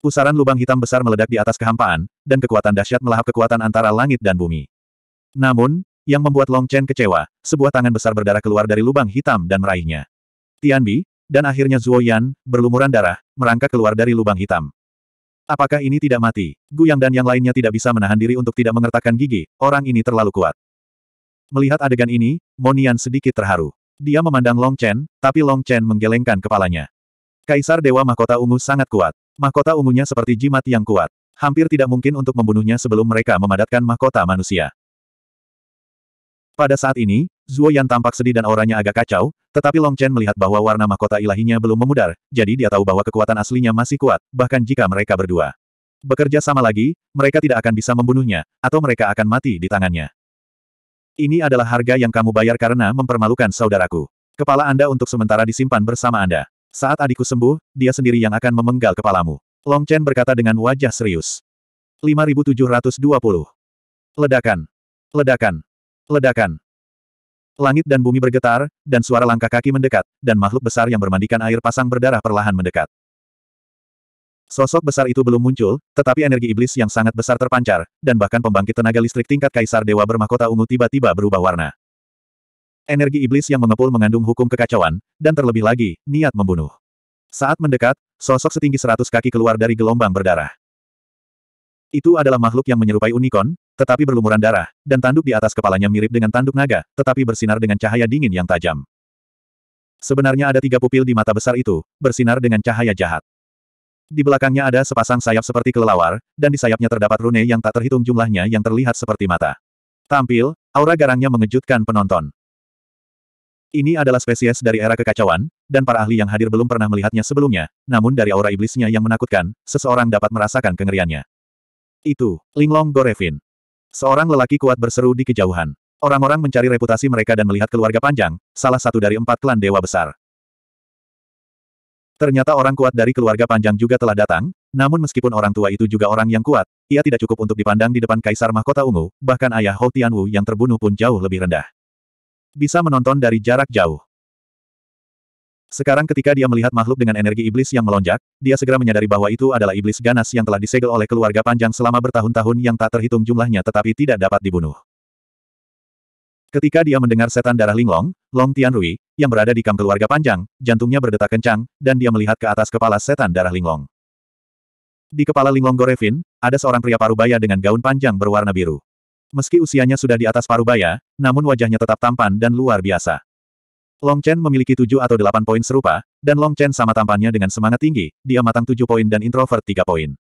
Pusaran lubang hitam besar meledak di atas kehampaan, dan kekuatan dahsyat melahap kekuatan antara langit dan bumi. Namun, yang membuat Long Chen kecewa, sebuah tangan besar berdarah keluar dari lubang hitam dan meraihnya. Tian Bi dan akhirnya Zhuo Yan, berlumuran darah, merangkak keluar dari lubang hitam. Apakah ini tidak mati? Gu Yang dan yang lainnya tidak bisa menahan diri untuk tidak mengertakkan gigi, orang ini terlalu kuat. Melihat adegan ini, Monian sedikit terharu. Dia memandang Long Chen, tapi Long Chen menggelengkan kepalanya. Kaisar Dewa Mahkota Ungu sangat kuat. Mahkota ungunya seperti jimat yang kuat. Hampir tidak mungkin untuk membunuhnya sebelum mereka memadatkan mahkota manusia. Pada saat ini, Zuo Yan tampak sedih dan auranya agak kacau, tetapi Long Chen melihat bahwa warna mahkota ilahinya belum memudar, jadi dia tahu bahwa kekuatan aslinya masih kuat, bahkan jika mereka berdua bekerja sama lagi, mereka tidak akan bisa membunuhnya, atau mereka akan mati di tangannya. Ini adalah harga yang kamu bayar karena mempermalukan saudaraku. Kepala Anda untuk sementara disimpan bersama Anda. Saat adikku sembuh, dia sendiri yang akan memenggal kepalamu. Long Chen berkata dengan wajah serius. 5720. Ledakan. Ledakan. Ledakan. Langit dan bumi bergetar, dan suara langkah kaki mendekat, dan makhluk besar yang bermandikan air pasang berdarah perlahan mendekat. Sosok besar itu belum muncul, tetapi energi iblis yang sangat besar terpancar, dan bahkan pembangkit tenaga listrik tingkat kaisar dewa bermahkota ungu tiba-tiba berubah warna. Energi iblis yang mengepul mengandung hukum kekacauan, dan terlebih lagi, niat membunuh. Saat mendekat, sosok setinggi seratus kaki keluar dari gelombang berdarah. Itu adalah makhluk yang menyerupai unicorn, tetapi berlumuran darah, dan tanduk di atas kepalanya mirip dengan tanduk naga, tetapi bersinar dengan cahaya dingin yang tajam. Sebenarnya ada tiga pupil di mata besar itu, bersinar dengan cahaya jahat. Di belakangnya ada sepasang sayap seperti kelelawar, dan di sayapnya terdapat rune yang tak terhitung jumlahnya yang terlihat seperti mata. Tampil, aura garangnya mengejutkan penonton. Ini adalah spesies dari era kekacauan, dan para ahli yang hadir belum pernah melihatnya sebelumnya, namun dari aura iblisnya yang menakutkan, seseorang dapat merasakan kengeriannya. Itu, Linglong Gorevin. Seorang lelaki kuat berseru di kejauhan. Orang-orang mencari reputasi mereka dan melihat keluarga panjang, salah satu dari empat klan dewa besar. Ternyata orang kuat dari keluarga panjang juga telah datang, namun meskipun orang tua itu juga orang yang kuat, ia tidak cukup untuk dipandang di depan Kaisar Mahkota Ungu, bahkan ayah Hou Tianwu yang terbunuh pun jauh lebih rendah. Bisa menonton dari jarak jauh. Sekarang ketika dia melihat makhluk dengan energi iblis yang melonjak, dia segera menyadari bahwa itu adalah iblis ganas yang telah disegel oleh keluarga panjang selama bertahun-tahun yang tak terhitung jumlahnya tetapi tidak dapat dibunuh. Ketika dia mendengar setan darah linglong, Long Tianrui, yang berada di kamp keluarga panjang, jantungnya berdetak kencang, dan dia melihat ke atas kepala setan darah linglong. Di kepala linglong Gorevin, ada seorang pria parubaya dengan gaun panjang berwarna biru. Meski usianya sudah di atas parubaya, namun wajahnya tetap tampan dan luar biasa. Long Chen memiliki tujuh atau delapan poin serupa, dan Long Chen sama tampannya dengan semangat tinggi, dia matang tujuh poin dan introvert tiga poin.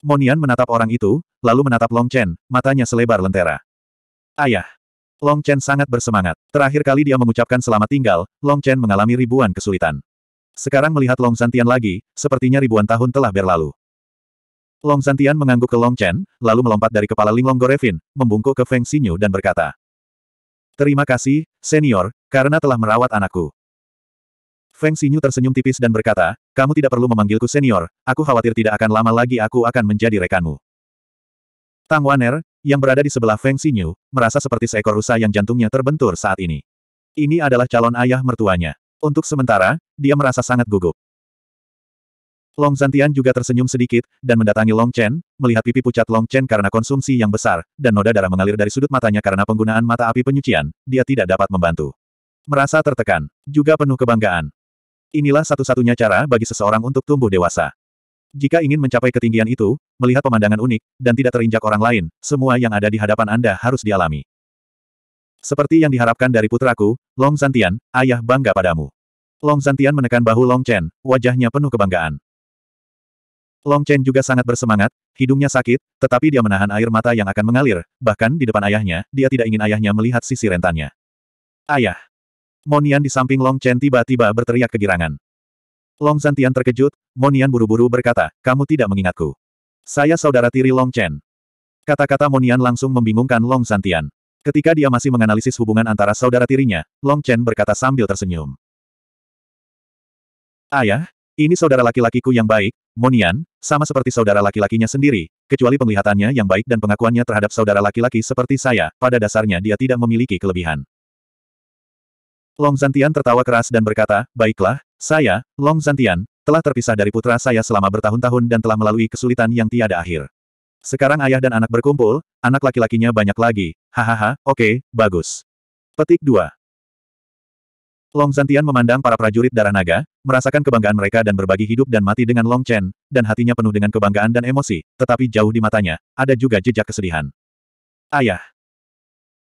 Monian menatap orang itu, lalu menatap Long Chen, matanya selebar lentera. Ayah! Long Chen sangat bersemangat. Terakhir kali dia mengucapkan selamat tinggal, Long Chen mengalami ribuan kesulitan. Sekarang melihat Long Santian lagi, sepertinya ribuan tahun telah berlalu. Long Santian mengangguk ke Long Chen, lalu melompat dari kepala Linglong Gorevin, membungkuk ke Feng Xinyu dan berkata, Terima kasih, senior, karena telah merawat anakku. Feng Xinyu tersenyum tipis dan berkata, kamu tidak perlu memanggilku senior, aku khawatir tidak akan lama lagi aku akan menjadi rekanmu. Tang Waner, yang berada di sebelah Feng Xinyu, merasa seperti seekor rusa yang jantungnya terbentur saat ini. Ini adalah calon ayah mertuanya. Untuk sementara, dia merasa sangat gugup. Long Zantian juga tersenyum sedikit, dan mendatangi Long Chen, melihat pipi pucat Long Chen karena konsumsi yang besar, dan noda darah mengalir dari sudut matanya karena penggunaan mata api penyucian, dia tidak dapat membantu merasa tertekan, juga penuh kebanggaan. Inilah satu-satunya cara bagi seseorang untuk tumbuh dewasa. Jika ingin mencapai ketinggian itu, melihat pemandangan unik, dan tidak terinjak orang lain, semua yang ada di hadapan Anda harus dialami. Seperti yang diharapkan dari putraku, Long Zantian, ayah bangga padamu. Long Zantian menekan bahu Long Chen, wajahnya penuh kebanggaan. Long Chen juga sangat bersemangat, hidungnya sakit, tetapi dia menahan air mata yang akan mengalir, bahkan di depan ayahnya, dia tidak ingin ayahnya melihat sisi rentannya. Ayah, Monian di samping Long Chen tiba-tiba berteriak kegirangan. Long Zantian terkejut, Monian buru-buru berkata, kamu tidak mengingatku. Saya saudara tiri Long Chen. Kata-kata Monian langsung membingungkan Long Zantian. Ketika dia masih menganalisis hubungan antara saudara tirinya, Long Chen berkata sambil tersenyum. Ayah, ini saudara laki-lakiku yang baik, Monian, sama seperti saudara laki-lakinya sendiri, kecuali penglihatannya yang baik dan pengakuannya terhadap saudara laki-laki seperti saya, pada dasarnya dia tidak memiliki kelebihan. Long Zantian tertawa keras dan berkata, Baiklah, saya, Long Zantian, telah terpisah dari putra saya selama bertahun-tahun dan telah melalui kesulitan yang tiada akhir. Sekarang ayah dan anak berkumpul, anak laki-lakinya banyak lagi. Hahaha, oke, okay, bagus. Petik 2. Long Zantian memandang para prajurit darah naga, merasakan kebanggaan mereka dan berbagi hidup dan mati dengan Long Chen, dan hatinya penuh dengan kebanggaan dan emosi, tetapi jauh di matanya, ada juga jejak kesedihan. Ayah.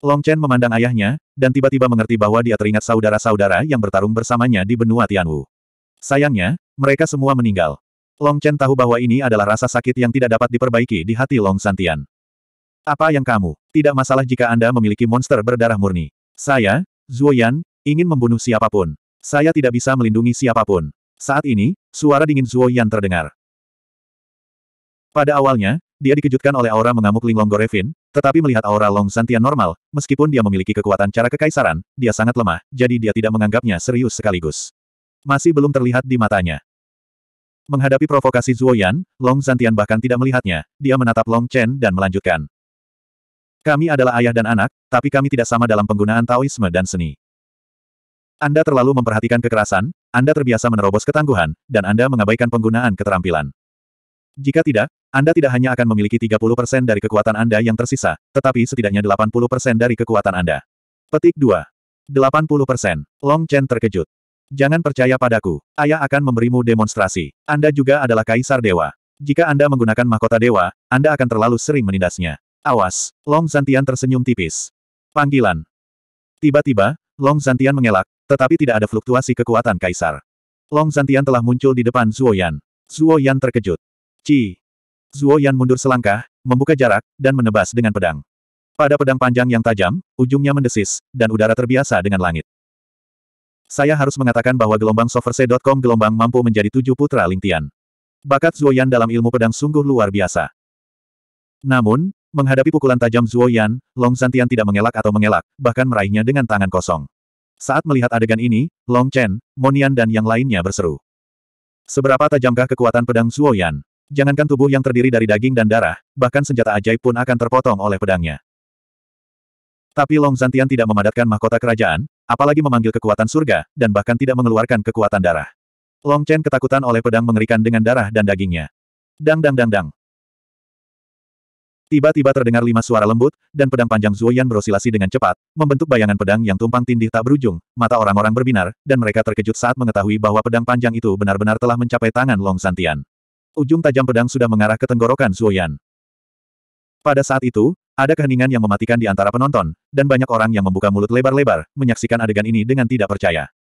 Long Chen memandang ayahnya, dan tiba-tiba mengerti bahwa dia teringat saudara-saudara yang bertarung bersamanya di benua Tianwu. Sayangnya, mereka semua meninggal. Long Chen tahu bahwa ini adalah rasa sakit yang tidak dapat diperbaiki di hati Long Santian. Apa yang kamu? Tidak masalah jika Anda memiliki monster berdarah murni. Saya, Zhuo Yan, ingin membunuh siapapun. Saya tidak bisa melindungi siapapun. Saat ini, suara dingin Zhuo Yan terdengar. Pada awalnya, dia dikejutkan oleh aura mengamuk Linglong Gorevin, tetapi melihat aura Long Santian normal, meskipun dia memiliki kekuatan cara kekaisaran, dia sangat lemah, jadi dia tidak menganggapnya serius sekaligus. Masih belum terlihat di matanya. Menghadapi provokasi Zuoyan, Long Santian bahkan tidak melihatnya, dia menatap Long Chen dan melanjutkan. Kami adalah ayah dan anak, tapi kami tidak sama dalam penggunaan Taoisme dan seni. Anda terlalu memperhatikan kekerasan, Anda terbiasa menerobos ketangguhan, dan Anda mengabaikan penggunaan keterampilan. Jika tidak, Anda tidak hanya akan memiliki 30% dari kekuatan Anda yang tersisa, tetapi setidaknya 80% dari kekuatan Anda. Petik 2. 80%. Long Chen terkejut. Jangan percaya padaku. Ayah akan memberimu demonstrasi. Anda juga adalah kaisar dewa. Jika Anda menggunakan mahkota dewa, Anda akan terlalu sering menindasnya. Awas. Long Zantian tersenyum tipis. Panggilan. Tiba-tiba, Long Zantian mengelak, tetapi tidak ada fluktuasi kekuatan kaisar. Long Zantian telah muncul di depan Zuoyan. Zuoyan terkejut. Ci. Zuo Yan mundur selangkah, membuka jarak, dan menebas dengan pedang. Pada pedang panjang yang tajam, ujungnya mendesis, dan udara terbiasa dengan langit. Saya harus mengatakan bahwa gelombang soverse.com gelombang mampu menjadi tujuh putra Lingtian. Bakat Zuo Yan dalam ilmu pedang sungguh luar biasa. Namun, menghadapi pukulan tajam Zuo Yan, Long Zantian tidak mengelak atau mengelak, bahkan meraihnya dengan tangan kosong. Saat melihat adegan ini, Long Chen, Monian dan yang lainnya berseru. Seberapa tajamkah kekuatan pedang Zuo Yan? Jangankan tubuh yang terdiri dari daging dan darah, bahkan senjata ajaib pun akan terpotong oleh pedangnya. Tapi Long Zantian tidak memadatkan mahkota kerajaan, apalagi memanggil kekuatan surga, dan bahkan tidak mengeluarkan kekuatan darah. Long Chen ketakutan oleh pedang mengerikan dengan darah dan dagingnya. Dang dang dang dang. Tiba-tiba terdengar lima suara lembut, dan pedang panjang Zuoyan berosilasi dengan cepat, membentuk bayangan pedang yang tumpang tindih tak berujung, mata orang-orang berbinar, dan mereka terkejut saat mengetahui bahwa pedang panjang itu benar-benar telah mencapai tangan Long Zantian. Ujung tajam pedang sudah mengarah ke tenggorokan Zuoyan. Pada saat itu, ada keheningan yang mematikan di antara penonton, dan banyak orang yang membuka mulut lebar-lebar, menyaksikan adegan ini dengan tidak percaya.